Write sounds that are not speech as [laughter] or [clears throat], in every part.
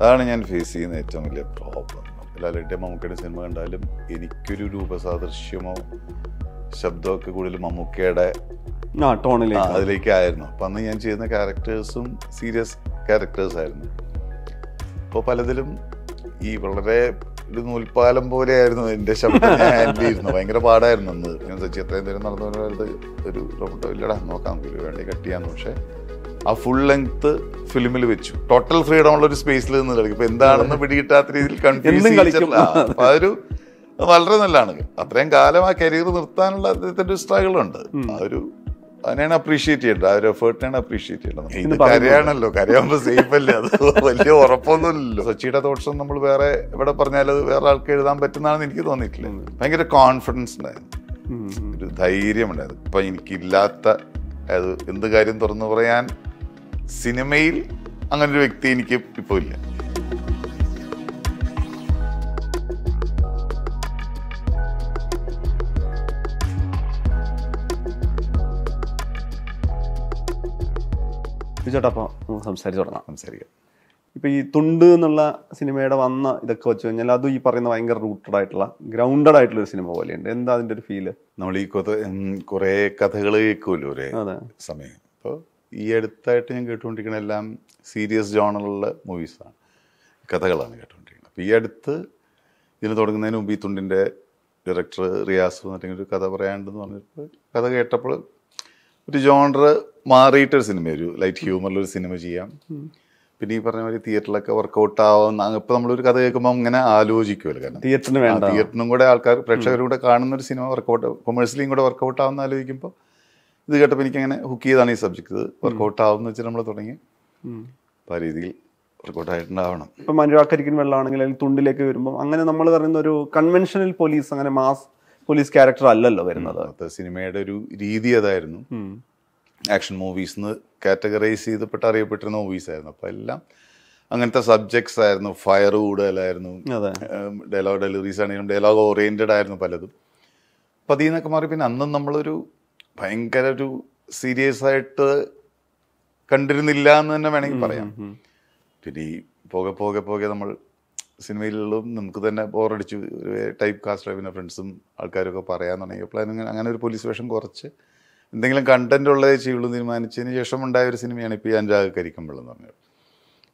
അതാണ് ഞാൻ ഫേസ് ചെയ്യുന്ന ഏറ്റവും വലിയ പ്രോബ്ലം ലാലേട്ടെ മമ്മൂക്കയുടെ സിനിമ കണ്ടാലും എനിക്കൊരു രൂപസാദൃശ്യമോ ഒക്കെ കൂടുതലും മമ്മൂക്കയുടെ അതിലേക്കായിരുന്നു അപ്പം അന്ന് ഞാൻ ചെയ്യുന്ന ക്യാരക്ടേഴ്സും സീരിയസ് ക്യാരക്ടേഴ്സ് ആയിരുന്നു അപ്പോൾ പലതിലും ഈ വളരെ ഒരു നൂൽപ്പാലം പോലെയായിരുന്നു എൻ്റെ ശബ്ദം ഞാൻ ഹാൻഡിൽ ചെയ്യുന്നത് ഭയങ്കര പാടായിരുന്നു അന്ന് ഞാൻ സച്ചി എത്രയും നേരം നടന്നു ഒരു റോബോട്ടോ ഇല്ലടാ നോക്കാം നമുക്ക് വേണ്ടി കട്ട് ചെയ്യാമെന്ന് പക്ഷേ ആ ഫുൾ ലെങ്ത് ഫിലിമിൽ വെച്ചു ടോട്ടൽ ഫ്രീഡം ഉള്ള ഒരു സ്പേസിൽ നിന്ന് കളിക്കും ഇപ്പൊ എന്താണെന്ന് പിടികിട്ടാത്ത രീതിയിൽ കൺഫ്യൂസ് ഒരു വളരെ നല്ലതാണ് അത്രയും കാലം ആ കരിയർ നിർത്താനുള്ള അദ്ദേഹത്തിന്റെ ഒരു സ്ട്രഗിൾ ഉണ്ട് ആ ഒരു അതിനാണ് അപ്രീഷിയേറ്റ് ചെയ്യേണ്ടത് ആ ഒരു എഫേർട്ടിനാണ് അപ്രീഷിയേറ്റ് ചെയ്യേണ്ടത് ഇത് കരയാണല്ലോ കരയാകുമ്പോൾ സേഫ് അല്ലേ അത് വലിയ ഉറപ്പൊന്നുമില്ലല്ലോ സച്ചിയുടെ തോട്ട്സ് നമ്മൾ വേറെ ഇവിടെ പറഞ്ഞാൽ അത് വേറെ ആൾക്ക് എഴുതാൻ പറ്റുന്നതാണെന്ന് എനിക്ക് തോന്നിയിട്ടില്ല ഭയങ്കര കോൺഫിഡൻസ് ഉണ്ടായിരുന്നു ഒരു ധൈര്യം ഉണ്ടായിരുന്നു ഇപ്പം എനിക്കില്ലാത്ത അത് എന്ത് കാര്യം തുറന്നു പറയാൻ സിനിമയിൽ അങ്ങനെ ഒരു വ്യക്തി എനിക്ക് ഇപ്പോ ഇല്ല ചേട്ടാ അപ്പോൾ സംസാരിച്ച് തുടങ്ങാം സംസാരിക്കാം ഇപ്പൊ ഈ തുണ്ട് എന്നുള്ള സിനിമയുടെ വന്ന ഇതൊക്കെ വെച്ച് കഴിഞ്ഞാൽ അതും ഈ പറയുന്ന ഭയങ്കര റൂട്ടഡ് ആയിട്ടുള്ള ഗ്രൗണ്ടഡ് ആയിട്ടുള്ള ഒരു സിനിമ പോലെയുണ്ട് എന്താ അതിന്റെ ഒരു ഫീല് നമ്മൾ ഈ കുറേ കഥകൾ കേൾക്കുമല്ലോ ഒരേ സമയം അപ്പോൾ ഈ അടുത്തായിട്ട് ഞാൻ കേട്ടുകൊണ്ടിരിക്കുന്ന എല്ലാം സീരിയസ് ജോണറുള്ള മൂവീസാണ് കഥകളാണ് കേട്ടുകൊണ്ടിരിക്കുന്നത് അപ്പോൾ ഈ അടുത്ത് ഇതിന് തുടങ്ങുന്നതിന് മുമ്പ് ഈ തുണ്ടിൻ്റെ ഡയറക്ടർ റിയാസ് എന്നിട്ടെങ്കിൽ ഒരു കഥ പറയാണ്ടെന്ന് പറഞ്ഞപ്പോൾ കഥ കേട്ടപ്പോൾ ഒരു ജോണർ മാറിയിട്ടൊരു സിനിമ ഒരു ലൈറ്റ് ഹ്യൂമറിലൊരു സിനിമ ചെയ്യാം പിന്നെ ഈ പറഞ്ഞ മാതിരി തിയേറ്ററിലൊക്കെ വർക്കൗട്ട് ആവുന്ന ഇപ്പം നമ്മളൊരു കഥ കേൾക്കുമ്പോൾ അങ്ങനെ ആലോചിക്കുമല്ലോ കാരണം തിയേറ്ററിന് വേണ്ട തിയേറ്ററിനും കൂടെ ആൾക്കാർ പ്രേക്ഷകരും കൂടെ കാണുന്ന ഒരു സിനിമ വർക്കൗട്ട് കൊമേഴ്സിലും കൂടെ വർക്കൗട്ട് ആവുന്ന ആലോചിക്കുമ്പോൾ ഇത് കേട്ടപ്പോൾ എനിക്ക് എനിക്കങ്ങനെ ഹുക്ക് ചെയ്താണ് ഈ സബ്ജക്ട് ഇത് വർക്കൗട്ട് ആവും എന്ന് വെച്ചാൽ നമ്മൾ തുടങ്ങി അപ്പം ആ രീതിയിൽ വർക്കൗട്ട് ആയിട്ടുണ്ടാവണം ഇപ്പം അനുരാക്കരിക്കൻ വെള്ളമാണെങ്കിൽ അല്ലെങ്കിൽ തുണ്ടിലേക്ക് വരുമ്പോൾ അങ്ങനെ നമ്മൾ പറയുന്ന ഒരു കൺവെൻഷണൽ പോലീസ് അങ്ങനെ മാസ് പോലീസ് ക്യാരക്ടർ അല്ലല്ലോ വരുന്നത് അത് സിനിമയുടെ ഒരു രീതി അതായിരുന്നു ആക്ഷൻ മൂവീസ് എന്ന് കാറ്റഗറൈസ് ചെയ്തപ്പെട്ട് അറിയപ്പെട്ടിരുന്ന മൂവീസ് ആയിരുന്നു അപ്പം എല്ലാം അങ്ങനത്തെ സബ്ജക്ട്സ് ആയിരുന്നു ഫയർ കൂടുതലായിരുന്നു ഡയലോഗ് ഡെലിവറീസ് ആണെങ്കിലും ഡയലോഗ് ഓറിയൻറ്റഡ് ആയിരുന്നു പലതും അപ്പം അതിൽ നിന്നൊക്കെ മാറി പിന്നെ അന്നും നമ്മളൊരു ഭയങ്കര ഒരു സീരിയസ് ആയിട്ട് കണ്ടിരുന്നില്ല എന്ന് തന്നെ വേണമെങ്കിൽ പറയാം പിന്നെ ഈ പോകെ പോകെ പോകെ നമ്മൾ സിനിമയിലുള്ളതും നമുക്ക് തന്നെ ഒരു ടൈപ്പ് കാസ്റ്റ് പിന്നെ ഫ്രണ്ട്സും ആൾക്കാരൊക്കെ പറയാൻ തുടങ്ങി അങ്ങനെ ഒരു പോലീസ് വേഷം കുറച്ച് എന്തെങ്കിലും കണ്ടന്റ് ഉള്ളതേ ചെയ്യുള്ളൂ തീരുമാനിച്ചതിന് ശേഷം ഉണ്ടായ ഒരു സിനിമയാണ് ഇപ്പോൾ ഈ അഞ്ചാകെ കരിക്കമ്പിള്ള എന്ന് പറഞ്ഞത്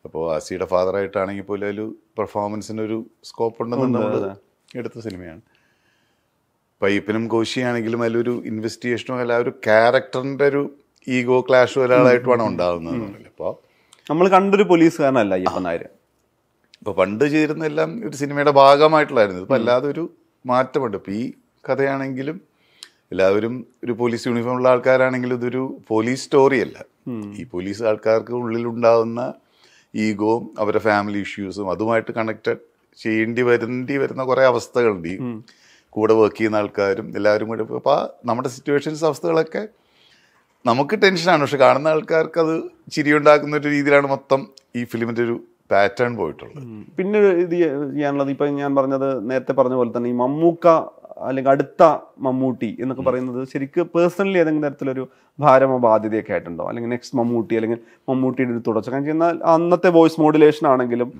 അപ്പോൾ ആസിയുടെ ഫാദറായിട്ടാണെങ്കിൽ പോലും പെർഫോമൻസിന് ഒരു സ്കോപ്പ് ഉണ്ടെന്നുണ്ട് എടുത്ത സിനിമയാണ് പയ്യപ്പനും കോശിയാണെങ്കിലും അതിലൊരു ഇൻവെസ്റ്റിഗേഷനോ അല്ല ഒരു ക്യാരക്ടറിന്റെ ഒരു ഈഗോ ക്ലാഷോ ഒരാളായിട്ടുമാണ് ഉണ്ടാകുന്നത് അപ്പോൾ നമ്മൾ കണ്ടൊരു പോലീസുകാരനല്ല അയ്യപ്പൻ നായർ ഇപ്പോൾ പണ്ട് ചെയ്തിരുന്ന എല്ലാം ഒരു സിനിമയുടെ ഭാഗമായിട്ടുള്ളായിരുന്നു ഇപ്പം അല്ലാതെ ഒരു മാറ്റമുണ്ട് ഇപ്പം ഈ കഥയാണെങ്കിലും എല്ലാവരും ഒരു പോലീസ് യൂണിഫോം ഉള്ള ആൾക്കാരാണെങ്കിലും ഇതൊരു പോലീസ് സ്റ്റോറിയല്ല ഈ പോലീസ് ആൾക്കാർക്ക് ഉള്ളിലുണ്ടാകുന്ന ഈഗോ അവരുടെ ഫാമിലി ഇഷ്യൂസും അതുമായിട്ട് കണക്റ്റഡ് ചെയ്യേണ്ടി വരേണ്ടി വരുന്ന കുറേ അവസ്ഥകളുണ്ട് ഈ കൂടെ വർക്ക് ചെയ്യുന്ന ആൾക്കാരും എല്ലാവരും കൂടെ അപ്പോൾ ആ നമ്മുടെ സിറ്റുവേഷൻസ് അവസ്ഥകളൊക്കെ നമുക്ക് ടെൻഷനാണ് പക്ഷെ കാണുന്ന ആൾക്കാർക്ക് അത് ചിരിയുണ്ടാക്കുന്ന ഒരു രീതിയിലാണ് മൊത്തം ഈ ഫിലിമിൻ്റെ ഒരു പാറ്റേൺ പോയിട്ടുള്ളത് പിന്നെ ഇത് ചെയ്യാനുള്ളത് ഇപ്പം ഞാൻ പറഞ്ഞത് നേരത്തെ പറഞ്ഞ പോലെ തന്നെ ഈ മമ്മൂക്ക അല്ലെങ്കിൽ അടുത്ത മമ്മൂട്ടി എന്നൊക്കെ പറയുന്നത് ശരിക്കും പേഴ്സണലി ഏതെങ്കിലും തരത്തിലൊരു ഭാരമോ ബാധ്യതയൊക്കെ ആയിട്ടുണ്ടോ അല്ലെങ്കിൽ നെക്സ്റ്റ് മമ്മൂട്ടി അല്ലെങ്കിൽ മമ്മൂട്ടിയുടെ ഒരു തുടർച്ച കാരണം ചെയ്യുന്ന അന്നത്തെ വോയിസ് മോഡുലേഷൻ ആണെങ്കിലും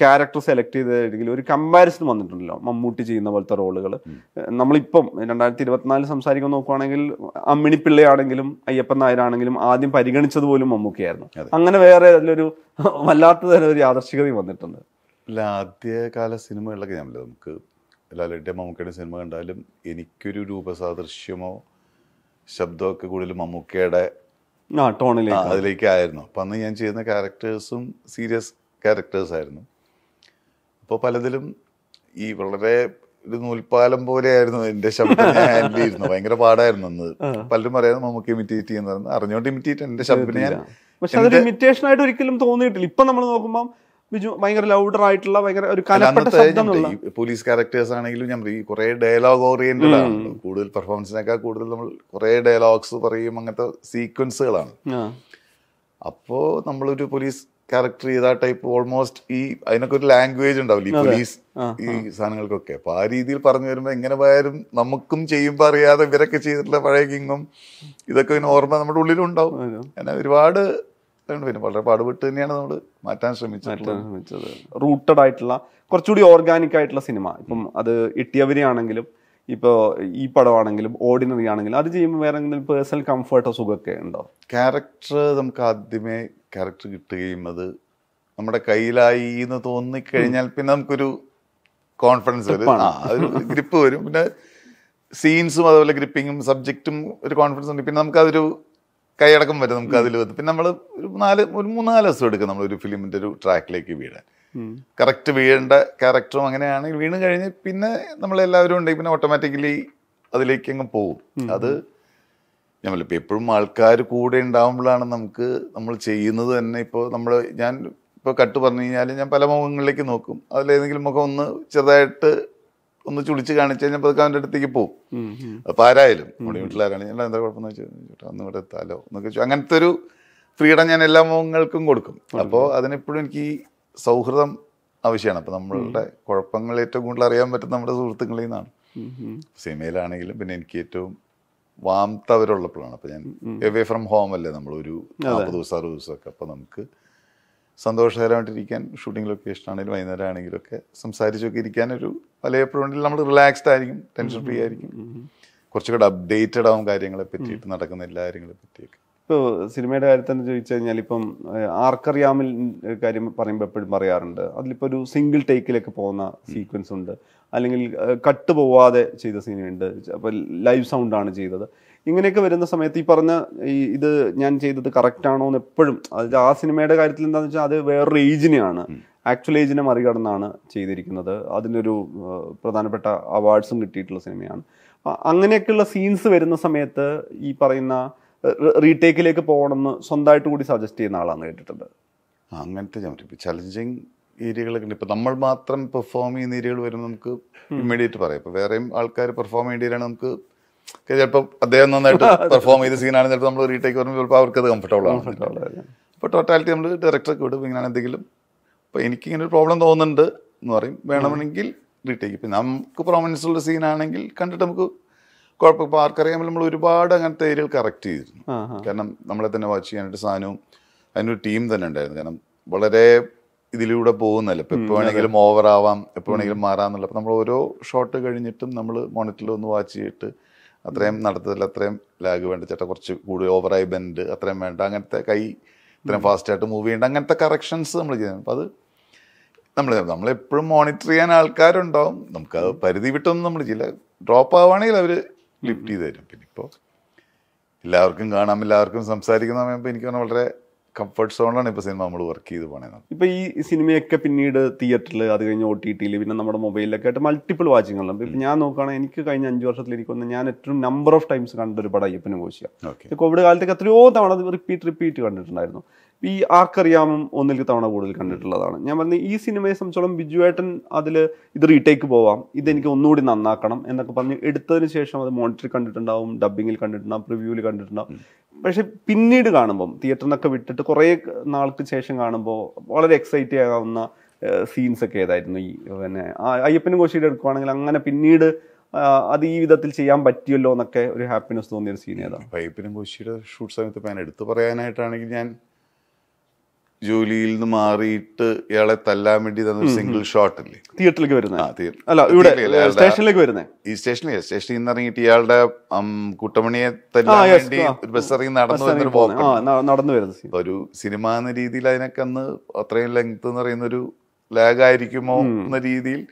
ക്യാരക്ടർ സെലക്ട് ചെയ്തതായിരിക്കും ഒരു കമ്പാരിസൺ വന്നിട്ടുണ്ടല്ലോ മമ്മൂട്ടി ചെയ്യുന്ന പോലത്തെ റോളുകൾ നമ്മളിപ്പം രണ്ടായിരത്തി ഇരുപത്തിനാലിൽ സംസാരിക്കാൻ നോക്കുവാണെങ്കിൽ അമ്മിണിപ്പിള്ളയാണെങ്കിലും അയ്യപ്പൻ നായരാണെങ്കിലും ആദ്യം പരിഗണിച്ചത് പോലും മമ്മൂക്കയായിരുന്നു അങ്ങനെ വേറെ അതിലൊരു [laughs] വല്ലാത്ത തരം ഒരു യാദർശികതയും വന്നിട്ടുണ്ട് അല്ല ആദ്യകാല സിനിമകളിലൊക്കെ ഞാൻ നമുക്ക് ലാലേട്ടിയും മമ്മൂക്കയുടെ സിനിമ കണ്ടാലും എനിക്കൊരു രൂപസാദൃശ്യമോ ശബ്ദമൊക്കെ കൂടുതലും മമ്മൂക്കയുടെ അതിലേക്കായിരുന്നു അപ്പം അന്ന് ഞാൻ ചെയ്യുന്ന ക്യാരക്ടേഴ്സും സീരിയസ് ക്യാരക്ടേഴ്സായിരുന്നു അപ്പോൾ പലതിലും ഈ വളരെ ഒരു നൂൽപ്പാലം പോലെയായിരുന്നു എൻ്റെ ശബ്ദം ഹാൻഡിൽ ചെയ്യുന്നത് ഭയങ്കര പാടായിരുന്നു അന്ന് പലരും പറയാം നമുക്ക് ഇമിറ്റേറ്റ് ചെയ്യുന്നതെന്ന് അറിഞ്ഞുകൊണ്ട് ഇമിറ്റേറ്റ് എൻ്റെ ശബ്ദം ഞാൻ പക്ഷെ അതൊരു ഇമിറ്റേഷൻ ആയിട്ട് ഒരിക്കലും തോന്നിയിട്ടില്ല ഇപ്പൊ നമ്മൾ നോക്കുമ്പോൾ ബിജു ഭയങ്കര ലൗഡർ ആയിട്ടുള്ള ഭയങ്കര ഒരു കലപ്പെട്ട ശബ്ദമുള്ള പോലീസ് ക്യാരക്ടേഴ്സ് ആണെങ്കിലും ഞാൻ പറയും കുറെ ഡയലോഗ് ഓറിയന്റഡ് ആണ് കൂടുതൽ പെർഫോമൻസിനേക്കാൾ കൂടുതൽ നമ്മൾ കുറെ ഡയലോഗ്സ് പറയും അങ്ങനത്തെ സീക്വൻസുകളാണ് അപ്പോൾ നമ്മളൊരു പോലീസ് ക്യാരക്ടർ ചെയ്ത ടൈപ്പ് ഓൾമോസ്റ്റ് ഈ അതിനൊക്കെ ഒരു ലാംഗ്വേജ് ഉണ്ടാവില്ല ഈ പോലീസ് ഈ സാധനങ്ങൾക്കൊക്കെ അപ്പൊ ആ രീതിയിൽ പറഞ്ഞു വരുമ്പോ എങ്ങനെ പോയാലും നമുക്കും ചെയ്യുമ്പോ അറിയാതെ ഇവരൊക്കെ ചെയ്തിട്ടുള്ള പഴയ കിങ്ങും ഇതൊക്കെ പിന്നെ ഓർമ്മ നമ്മുടെ ഉള്ളിലും ഉണ്ടാവും അങ്ങനെ ഒരുപാട് പിന്നെ വളരെ പാടുപെട്ട് തന്നെയാണ് നമ്മൾ മാറ്റാൻ ശ്രമിച്ചത് റൂട്ടഡ് ആയിട്ടുള്ള കുറച്ചുകൂടി ഓർഗാനിക് ആയിട്ടുള്ള സിനിമ ഇപ്പം അത് ഇട്ടിയവരെയാണെങ്കിലും ഇപ്പോൾ ഈ പടമാണെങ്കിലും ഓർഡിനറി ആണെങ്കിലും അത് ചെയ്യുമ്പോൾ വേറെ എന്തെങ്കിലും പേഴ്സണൽ കംഫർട്ടോ സുഖമൊക്കെ ഉണ്ടോ ക്യാരക്ടർ നമുക്ക് ആദ്യമേ ക്യാരക്ടർ കിട്ടുകയും അത് നമ്മുടെ കയ്യിലായി എന്ന് തോന്നിക്കഴിഞ്ഞാൽ പിന്നെ നമുക്കൊരു കോൺഫിഡൻസ് വരും ആ ഒരു ഗ്രിപ്പ് വരും പിന്നെ സീൻസും അതുപോലെ ഗ്രിപ്പിങ്ങും സബ്ജക്റ്റും ഒരു കോൺഫിഡൻസ് ഉണ്ട് പിന്നെ നമുക്കതൊരു കൈയടക്കം വരും നമുക്ക് അതിൽ വന്ന് പിന്നെ നമ്മൾ ഒരു നാല് ഒരു മൂന്നാല് ദിവസം എടുക്കും നമ്മളൊരു ഫിലിമിൻ്റെ ഒരു ട്രാക്കിലേക്ക് വീഴാൻ കറക്റ്റ് വീഴേണ്ട ക്യാരക്ടറും അങ്ങനെയാണ് വീണ് കഴിഞ്ഞ് പിന്നെ നമ്മളെല്ലാവരും ഉണ്ടെങ്കിൽ പിന്നെ ഓട്ടോമാറ്റിക്കലി അതിലേക്ക് അങ്ങ് പോകും അത് നമ്മൾ ഇപ്പം എപ്പോഴും ആൾക്കാർ കൂടെ ഉണ്ടാവുമ്പോഴാണ് നമുക്ക് നമ്മൾ ചെയ്യുന്നത് തന്നെ ഇപ്പോൾ നമ്മൾ ഞാൻ ഇപ്പോൾ കട്ട് പറഞ്ഞു കഴിഞ്ഞാൽ ഞാൻ പല മുഖങ്ങളിലേക്ക് നോക്കും അതിലേതെങ്കിലും മുഖം ഒന്ന് ചെറുതായിട്ട് ഒന്ന് ചുളിച്ച് കാണിച്ചു കഴിഞ്ഞാൽ പതുക്കെ അവൻ്റെ അടുത്തേക്ക് പോകും അപ്പോൾ ആരായാലും നമ്മുടെ വീട്ടിലാരാണ് ഞാൻ എന്താ കുഴപ്പമെന്ന് വെച്ചാൽ ഒന്ന് ഇവിടെ എത്താലോ എന്നൊക്കെ അങ്ങനത്തെ ഒരു ഫ്രീഡം ഞാൻ എല്ലാ മുഖങ്ങൾക്കും കൊടുക്കും അപ്പോൾ അതിനെപ്പോഴും എനിക്ക് സൗഹൃദം ആവശ്യമാണ് അപ്പോൾ നമ്മളുടെ കുഴപ്പങ്ങൾ ഏറ്റവും കൂടുതൽ അറിയാൻ പറ്റുന്ന നമ്മുടെ സുഹൃത്തുക്കളിൽ നിന്നാണ് സിനിമയിലാണെങ്കിലും പിന്നെ എനിക്ക് ഏറ്റവും വാംത്ത അവരുള്ളപ്പോഴാണ് അപ്പോൾ ഞാൻ എവേ ഫ്രം ഹോം അല്ലേ നമ്മളൊരു നാൽപ്പത് ദിവസം അറുപത് ദിവസമൊക്കെ അപ്പോൾ നമുക്ക് സന്തോഷകരമായിട്ടിരിക്കാൻ ഷൂട്ടിംഗ് ലൊക്കേഷൻ ആണെങ്കിലും വൈകുന്നേരം ആണെങ്കിലും ഒക്കെ സംസാരിച്ചൊക്കെ ഇരിക്കാൻ ഒരു വലയപ്പോഴുണ്ടെങ്കിൽ നമ്മൾ റിലാക്സ്ഡ് ആയിരിക്കും ടെൻഷൻ ഫ്രീ ആയിരിക്കും കുറച്ചുകൂടെ അപ്ഡേറ്റഡ് ആവും കാര്യങ്ങളെ പറ്റിയിട്ട് നടക്കുന്ന എല്ലാ കാര്യങ്ങളെ പറ്റിയൊക്കെ ഇപ്പോൾ സിനിമയുടെ കാര്യത്തിൽ തന്നെ ചോദിച്ചു കഴിഞ്ഞാൽ ഇപ്പം ആർക്കറിയാമിൽ കാര്യം പറയുമ്പോൾ എപ്പോഴും പറയാറുണ്ട് അതിലിപ്പോൾ ഒരു സിംഗിൾ ടേക്കിലേക്ക് പോകുന്ന സീക്വൻസ് ഉണ്ട് അല്ലെങ്കിൽ കട്ട് പോവാതെ ചെയ്ത സിനിമയുണ്ട് അപ്പോൾ ലൈവ് സൗണ്ട് ആണ് ചെയ്തത് ഇങ്ങനെയൊക്കെ വരുന്ന സമയത്ത് ഈ പറഞ്ഞ ഈ ഇത് ഞാൻ ചെയ്തത് കറക്റ്റ് ആണോ എന്ന് എപ്പോഴും അത് ആ സിനിമയുടെ കാര്യത്തിൽ എന്താണെന്ന് വെച്ചാൽ അത് വേറൊരു ഏജിനെയാണ് ആക്ച്വൽ ഏജിനെ മറികടന്നാണ് ചെയ്തിരിക്കുന്നത് അതിനൊരു പ്രധാനപ്പെട്ട അവാർഡ്സും കിട്ടിയിട്ടുള്ള സിനിമയാണ് അങ്ങനെയൊക്കെയുള്ള സീൻസ് വരുന്ന സമയത്ത് ഈ പറയുന്ന റീടേക്കിലേക്ക് പോകണമെന്ന് സ്വന്തമായിട്ട് കൂടി സജസ്റ്റ് ചെയ്യുന്ന ആളാന്ന് കേട്ടിട്ടുണ്ട് അങ്ങനത്തെ ഞാൻ ഇപ്പോൾ ചലഞ്ചിങ് ഏരിയകളൊക്കെ ഉണ്ട് ഇപ്പം നമ്മൾ മാത്രം പെർഫോം ചെയ്യുന്ന ഏരിയകൾ വരുമ്പോൾ നമുക്ക് ഇമ്മീഡിയറ്റ് പറയാം ഇപ്പോൾ വേറെയും ആൾക്കാർ പെർഫോം ചെയ്യേണ്ട നമുക്ക് ചിലപ്പോൾ അദ്ദേഹം നന്നായിട്ട് പെർഫോം [laughs] ചെയ്ത സീനാണ് ചിലപ്പോൾ നമ്മൾ റീടേക്ക് വരുമ്പോൾ ചിലപ്പോൾ അവർക്ക് അത് കംഫർട്ടബിൾ ആണ് അപ്പോൾ ടോട്ടാലിറ്റി നമ്മൾ ഡയറക്ടർക്ക് വിടും ഇങ്ങനെ എന്തെങ്കിലും അപ്പോൾ എനിക്ക് ഇങ്ങനെ ഒരു പ്രോബ്ലം തോന്നുന്നുണ്ട് എന്ന് പറയും വേണമെങ്കിൽ റീടേക്ക് ഇപ്പം നമുക്ക് പ്രോമിനൻസ് ഉള്ള സീനാണെങ്കിൽ കണ്ടിട്ട് നമുക്ക് കുഴപ്പം ഇപ്പോൾ ആർക്കറിയാമല്ലോ നമ്മൾ ഒരുപാട് അങ്ങനത്തെ ഏരിയയിൽ കറക്റ്റ് ചെയ്തിരുന്നു കാരണം നമ്മളെ തന്നെ വാച്ച് ചെയ്യാനായിട്ട് സാധനവും അതിനൊരു ടീം തന്നെ ഉണ്ടായിരുന്നു കാരണം വളരെ ഇതിലൂടെ പോകുന്നല്ലോ ഇപ്പം എപ്പോൾ വേണമെങ്കിലും ഓവർ ആവാം എപ്പോൾ വേണമെങ്കിലും എന്നുള്ള അപ്പം നമ്മൾ ഓരോ ഷോട്ട് കഴിഞ്ഞിട്ടും നമ്മൾ മോണിറ്ററിൽ ഒന്ന് വാച്ച് ചെയ്തിട്ട് അത്രയും നടത്തത്തില്ല അത്രയും ലാഗ് വേണ്ട ചേട്ടാ കുറച്ച് കൂടുതൽ ഓവറായി ബെൻഡ് അത്രയും വേണ്ട അങ്ങനത്തെ കൈ ഇത്രയും ഫാസ്റ്റായിട്ട് മൂവ് ചെയ്യേണ്ട അങ്ങനത്തെ കറക്ഷൻസ് നമ്മൾ ചെയ്യുന്നത് അപ്പം അത് നമ്മൾ നമ്മളെപ്പോഴും മോണിറ്റർ ചെയ്യാൻ ആൾക്കാരുണ്ടാവും നമുക്ക് പരിധി വിട്ടൊന്നും നമ്മൾ ചെയ്യില്ല ഡ്രോപ്പ് ആവുകയാണെങ്കിൽ അവർ ലിഫ്റ്റ് ചെയ്ത് തരും പിന്നെ ഇപ്പോൾ എല്ലാവർക്കും കാണാം എല്ലാവർക്കും സംസാരിക്കുന്ന സമയമ്പോൾ എനിക്ക് പറഞ്ഞാൽ വളരെ കംഫർട്ട് സോണിലാണ് ഇപ്പോൾ സിനിമ നമ്മൾ വർക്ക് ചെയ്ത് പോണത് ഇപ്പോൾ ഈ സിനിമയൊക്കെ പിന്നീട് തിയേറ്ററിൽ അത് കഴിഞ്ഞ് ഒ ടി ടിയിൽ പിന്നെ നമ്മുടെ മൊബൈലിലൊക്കെ ആയിട്ട് മൾട്ടിപ്പിൾ വാച്ചിങ്ങുണ്ട് ഇപ്പം ഞാൻ നോക്കുകയാണെങ്കിൽ എനിക്ക് കഴിഞ്ഞ അഞ്ച് വർഷത്തിൽ എനിക്കൊന്ന് ഞാൻ ഏറ്റവും നമ്പർ ഓഫ് ടൈംസ് കണ്ടൊരു പടം അയ്യപ്പനും ഓക്കെ കോവിഡ് കാലത്തേക്ക് എത്രയോ തവണ റിപ്പീറ്റ് റിപ്പീറ്റ് കണ്ടിട്ടുണ്ടായിരുന്നു ഈ ആർക്കറിയാമും ഒന്നിൽ തവണ കൂടുതൽ കണ്ടിട്ടുള്ളതാണ് ഞാൻ പറഞ്ഞ ഈ സിനിമയെ സംബന്ധിച്ചോളം ബിജുവേട്ടൻ അതിൽ ഇത് റീടേക്ക് പോവാം ഇതെനിക്ക് ഒന്നുകൂടി നന്നാക്കണം എന്നൊക്കെ പറഞ്ഞ് എടുത്തതിന് ശേഷം അത് മോണിറ്ററിൽ കണ്ടിട്ടുണ്ടാവും ഡബിങ്ങിൽ കണ്ടിട്ടുണ്ടാവും പ്രിവ്യൂവിൽ കണ്ടിട്ടുണ്ടാവും പക്ഷെ പിന്നീട് കാണുമ്പം തിയേറ്ററിനൊക്കെ വിട്ടിട്ട് കുറേ നാൾക്ക് ശേഷം കാണുമ്പോൾ വളരെ എക്സൈറ്റ് ആകാവുന്ന സീൻസ് ഒക്കെ ഏതായിരുന്നു ഈ പിന്നെ അയ്യപ്പനും കോശിയുടെ എടുക്കുവാണെങ്കിൽ അങ്ങനെ പിന്നീട് അത് ഈ വിധത്തിൽ ചെയ്യാൻ പറ്റിയല്ലോ എന്നൊക്കെ ഒരു ഹാപ്പിനെസ് ഒരു സീൻ ഏതാണ് അയ്യപ്പനും കോശിയുടെ ഷൂട്ട് സമയത്ത് ഞാൻ എടുത്തു പറയാനായിട്ടാണെങ്കിൽ ഞാൻ ജോലിയിൽ നിന്ന് മാറിയിട്ട് ഇയാളെ തല്ലാൻ വേണ്ടി തന്ന സിംഗിൾ ഷോട്ട് ഇല്ലേ തിയേറ്ററിലേക്ക് വരുന്നത് അല്ല ഇവിടെ സ്റ്റേഷനിലേക്ക് വരുന്നത് ഈ സ്റ്റേഷനിൽ സ്റ്റേഷനിൽ നിന്ന് ഇറങ്ങിയിട്ട് ഇയാളുടെ കുട്ടമണിയെ തല്ലാൻ വേണ്ടി ഒരു ബസ് ഇറങ്ങി നടന്നു നടന്നു വരുന്നത് ഒരു സിനിമ എന്ന രീതിയിൽ അതിനൊക്കെ അന്ന് അത്രയും ലെങ്ത് എന്ന് പറയുന്ന ഒരു ലാഗ് ആയിരിക്കുമോ എന്ന രീതിയിൽ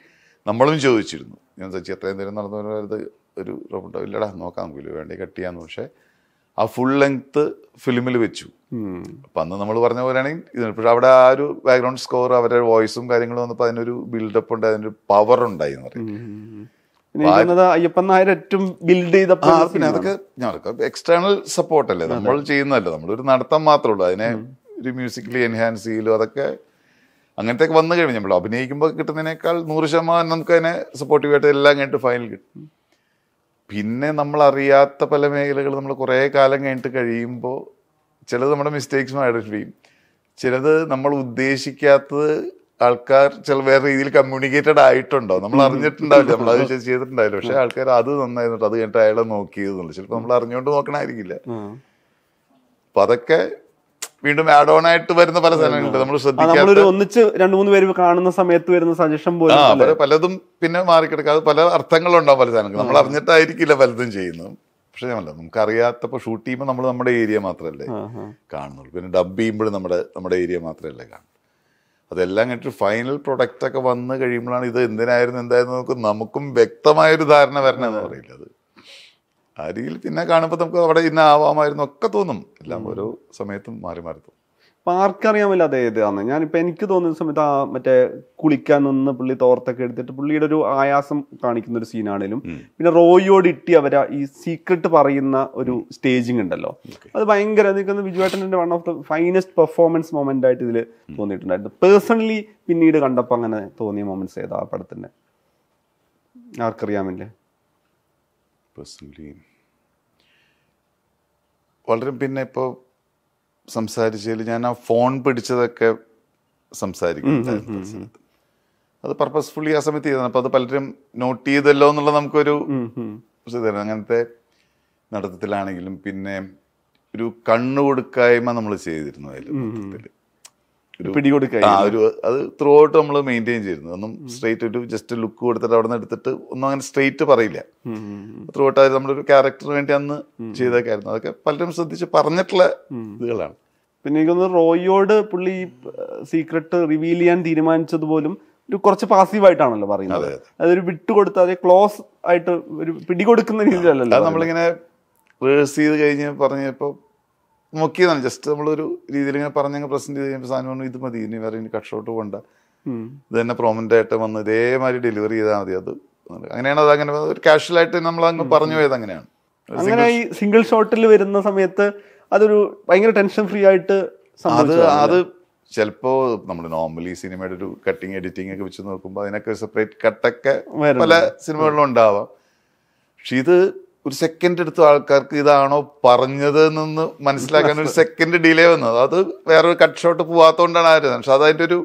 നമ്മളും ചോദിച്ചിരുന്നു ഞാൻ സച്ചി അത്രയും നേരം നടന്നു വരുന്നത് ഒരു റോബോട്ടോ ഇല്ലടാ നോക്കാം നമുക്ക് വേണ്ടി കട്ട് ചെയ്യാന്ന് പക്ഷേ ആ ഫുൾ ലെങ്ത് ഫിലിമിൽ വെച്ചു അപ്പം അന്ന് നമ്മൾ പറഞ്ഞ പോലെയാണെങ്കിൽ ഇതിന് അവിടെ ആ ഒരു ബാക്ക്ഗ്രൗണ്ട് സ്കോർ അവരുടെ വോയിസും കാര്യങ്ങളും വന്നപ്പോൾ അതിനൊരു ബിൽഡപ്പ് ഉണ്ട് അതിനൊരു പവർ ഉണ്ടായി എന്ന് പറയും അയ്യപ്പൻ ഏറ്റവും ബിൽഡ് അതൊക്കെ എക്സ്റ്റേണൽ സപ്പോർട്ട് അല്ലേ നമ്മൾ ചെയ്യുന്നതല്ല നമ്മളൊരു നടത്താൻ മാത്രമേ ഉള്ളൂ അതിനെ ഒരു മ്യൂസിക്കലി എൻഹാൻസ് ചെയ്യലോ അതൊക്കെ അങ്ങനത്തെ വന്നു കഴിഞ്ഞു നമ്മൾ അഭിനയിക്കുമ്പോൾ കിട്ടുന്നതിനേക്കാൾ നൂറ് ശതമാനം നമുക്ക് അതിനെ സപ്പോർട്ടീവായിട്ട് എല്ലാം കഴിഞ്ഞിട്ട് ഫൈനൽ കിട്ടും പിന്നെ നമ്മൾ അറിയാത്ത പല മേഖലകൾ നമ്മൾ കുറേ കാലം കഴിഞ്ഞിട്ട് കഴിയുമ്പോൾ ചിലത് നമ്മുടെ മിസ്റ്റേക്സും ഐഡൻറ്റിഫൈ ചെയ്യും ചിലത് നമ്മൾ ഉദ്ദേശിക്കാത്തത് ആൾക്കാർ ചില വേറെ രീതിയിൽ കമ്മ്യൂണിക്കേറ്റഡ് ആയിട്ടുണ്ടോ നമ്മൾ അറിഞ്ഞിട്ടുണ്ടാവില്ല നമ്മൾ അത് ചെയ്തിട്ടുണ്ടാവില്ല പക്ഷെ ആൾക്കാർ അത് നന്നായിരുന്നു അത് കഴിഞ്ഞിട്ട് അയാളെ നോക്കിയതെന്നുള്ളു ചിലപ്പോൾ നമ്മൾ അറിഞ്ഞുകൊണ്ട് നോക്കണമായിരിക്കില്ല അപ്പൊ അതൊക്കെ വീണ്ടും ആഡ് ഓൺ ആയിട്ട് വരുന്ന പല സാധനങ്ങളുണ്ട് നമ്മൾ ശ്രദ്ധിക്കാത്ത ഒന്നിച്ച് രണ്ടു മൂന്ന് പേര് കാണുന്ന സമയത്ത് വരുന്ന സജഷൻ പോലെ പലതും പിന്നെ മാറിക്കിടക്കാതെ പല അർത്ഥങ്ങളുണ്ടാവും പല സാധനങ്ങൾ നമ്മൾ അറിഞ്ഞിട്ടായിരിക്കില്ല പലതും ചെയ്യുന്നത് പക്ഷെ അല്ല നമുക്ക് അറിയാത്തപ്പോൾ ഷൂട്ട് ചെയ്യുമ്പോൾ നമ്മൾ നമ്മുടെ ഏരിയ മാത്രമല്ലേ കാണുന്നുള്ളൂ പിന്നെ ഡബ് ചെയ്യുമ്പോഴും നമ്മുടെ നമ്മുടെ ഏരിയ മാത്രമല്ലേ കാണും അതെല്ലാം കഴിഞ്ഞിട്ട് ഫൈനൽ പ്രൊഡക്റ്റ് ഒക്കെ വന്നു കഴിയുമ്പോഴാണ് ഇത് എന്തിനായിരുന്നു എന്തായിരുന്നു നമുക്കും വ്യക്തമായൊരു ധാരണ വരണമെന്ന് എന്ന് പറയില്ല അത് ആ രീതിയിൽ പിന്നെ കാണുമ്പോൾ നമുക്ക് അവിടെ ഇന്ന ആവാമായിരുന്നു ഒക്കെ തോന്നും എല്ലാം ഓരോ സമയത്തും മാറി മാറി തോന്നും അപ്പം ആർക്കറിയാമല്ലോ അതേ ഇതാന്ന് ഞാനിപ്പോൾ എനിക്ക് തോന്നുന്ന സമയത്ത് ആ മറ്റേ കുളിക്കാൻ നിന്ന് പുള്ളി തോർത്തൊക്കെ എടുത്തിട്ട് പുള്ളിയുടെ ഒരു ആയാസം കാണിക്കുന്ന ഒരു സീനാണേലും പിന്നെ റോയിയോട് ഇട്ടി അവരെ ഈ സീക്രട്ട് പറയുന്ന ഒരു സ്റ്റേജിങ് ഉണ്ടല്ലോ അത് ഭയങ്കര നിൽക്കുന്ന വിജുവേട്ടൻ്റെ one of the finest performance moment ആയിട്ട് ഇതിൽ തോന്നിയിട്ടുണ്ടായിരുന്നു പേഴ്സണലി പിന്നീട് കണ്ടപ്പോൾ അങ്ങനെ തോന്നിയ മൊമെന്റ്സ് ഏതാ ആ പടത്തിൻ്റെ ആർക്കറിയാമല്ലേ പേഴ്സണലി വളരെ പിന്നെ ഇപ്പോൾ സംസാരിച്ചതിൽ ഞാൻ ആ ഫോൺ പിടിച്ചതൊക്കെ സംസാരിക്കും അത് പർപ്പസ്ഫുള്ളി ആ സമയത്ത് ചെയ്തതാണ് അപ്പോൾ അത് പലരും നോട്ട് ചെയ്തല്ലോ എന്നുള്ള നമുക്കൊരു അങ്ങനത്തെ നടത്തത്തിലാണെങ്കിലും പിന്നെ ഒരു കണ്ണു കൊടുക്കായ്മ നമ്മൾ ചെയ്തിരുന്നു അതിൽ ഒരു അത് ത്രൂ ഔട്ട് നമ്മൾ മെയിൻറ്റെയിൻ ചെയ്യുന്നു ഒന്നും സ്ട്രേറ്റ് ഒരു ജസ്റ്റ് ലുക്ക് കൊടുത്തിട്ട് അവിടെ നിന്ന് എടുത്തിട്ട് ഒന്നും അങ്ങനെ സ്ട്രേറ്റ് പറയില്ല ത്രൂ ഔട്ട് ആയത് നമ്മളൊരു ക്യാരക്ടറിന് വേണ്ടി അന്ന് ചെയ്തൊക്കെ ആയിരുന്നു അതൊക്കെ പലരും ശ്രദ്ധിച്ച് പറഞ്ഞിട്ടുള്ള ഇതുകളാണ് പിന്നെ എനിക്കൊന്ന് റോയിയോട് പുള്ളി സീക്രട്ട് റിവീൽ ചെയ്യാൻ തീരുമാനിച്ചത് പോലും ഒരു കുറച്ച് പാസീവ് ആയിട്ടാണല്ലോ പറയുന്നത് അതൊരു അതെ ക്ലോസ് ആയിട്ട് ഒരു പിടികൊടുക്കുന്ന രീതിയിലല്ലല്ലോ നമ്മളിങ്ങനെ റിഹേഴ്സ് ചെയ്ത് കഴിഞ്ഞ് പറഞ്ഞപ്പോൾ മുക്കിയതാണ് ജസ്റ്റ് നമ്മളൊരു രീതിയിൽ ഇങ്ങനെ പറഞ്ഞങ്ങ് പ്രസന്റ് ചെയ്ത് കഴിയുമ്പോൾ സാധനം പറഞ്ഞു ഇത് മതി ഇനി വേറെ ഇനി കട്ട്ഷോട്ട് പോകണ്ട ഇത് തന്നെ പ്രോമൻ്റ് ആയിട്ട് വന്ന് ഇതേമാതിരി ഡെലിവറി ചെയ്താൽ മതി അത് അങ്ങനെയാണ് അത് അങ്ങനെ ഒരു കാഷ്വൽ ആയിട്ട് നമ്മൾ അങ്ങ് പറഞ്ഞു പോയത് അങ്ങനെയാണ് അങ്ങനെ ഈ സിംഗിൾ ഷോട്ടിൽ വരുന്ന സമയത്ത് അതൊരു ഭയങ്കര ടെൻഷൻ ഫ്രീ ആയിട്ട് അത് അത് ചിലപ്പോൾ നമ്മൾ നോർമലി സിനിമയുടെ ഒരു കട്ടിങ് എഡിറ്റിംഗ് ഒക്കെ വെച്ച് നോക്കുമ്പോൾ അതിനൊക്കെ സെപ്പറേറ്റ് കട്ടൊക്കെ പല സിനിമകളിലും ഉണ്ടാവാം പക്ഷെ ഇത് ഒരു സെക്കൻഡ് എടുത്ത ആൾക്കാർക്ക് ഇതാണോ പറഞ്ഞത് എന്നൊന്ന് മനസ്സിലാക്കാൻ ഒരു സെക്കൻഡ് [laughs] ഡിലേ വന്നത് അത് വേറൊരു കട്ട് ഷോട്ട് പോവാത്തോണ്ടാണ് ആയിരുന്നത് പക്ഷെ അത് അതിൻ്റെ ഒരു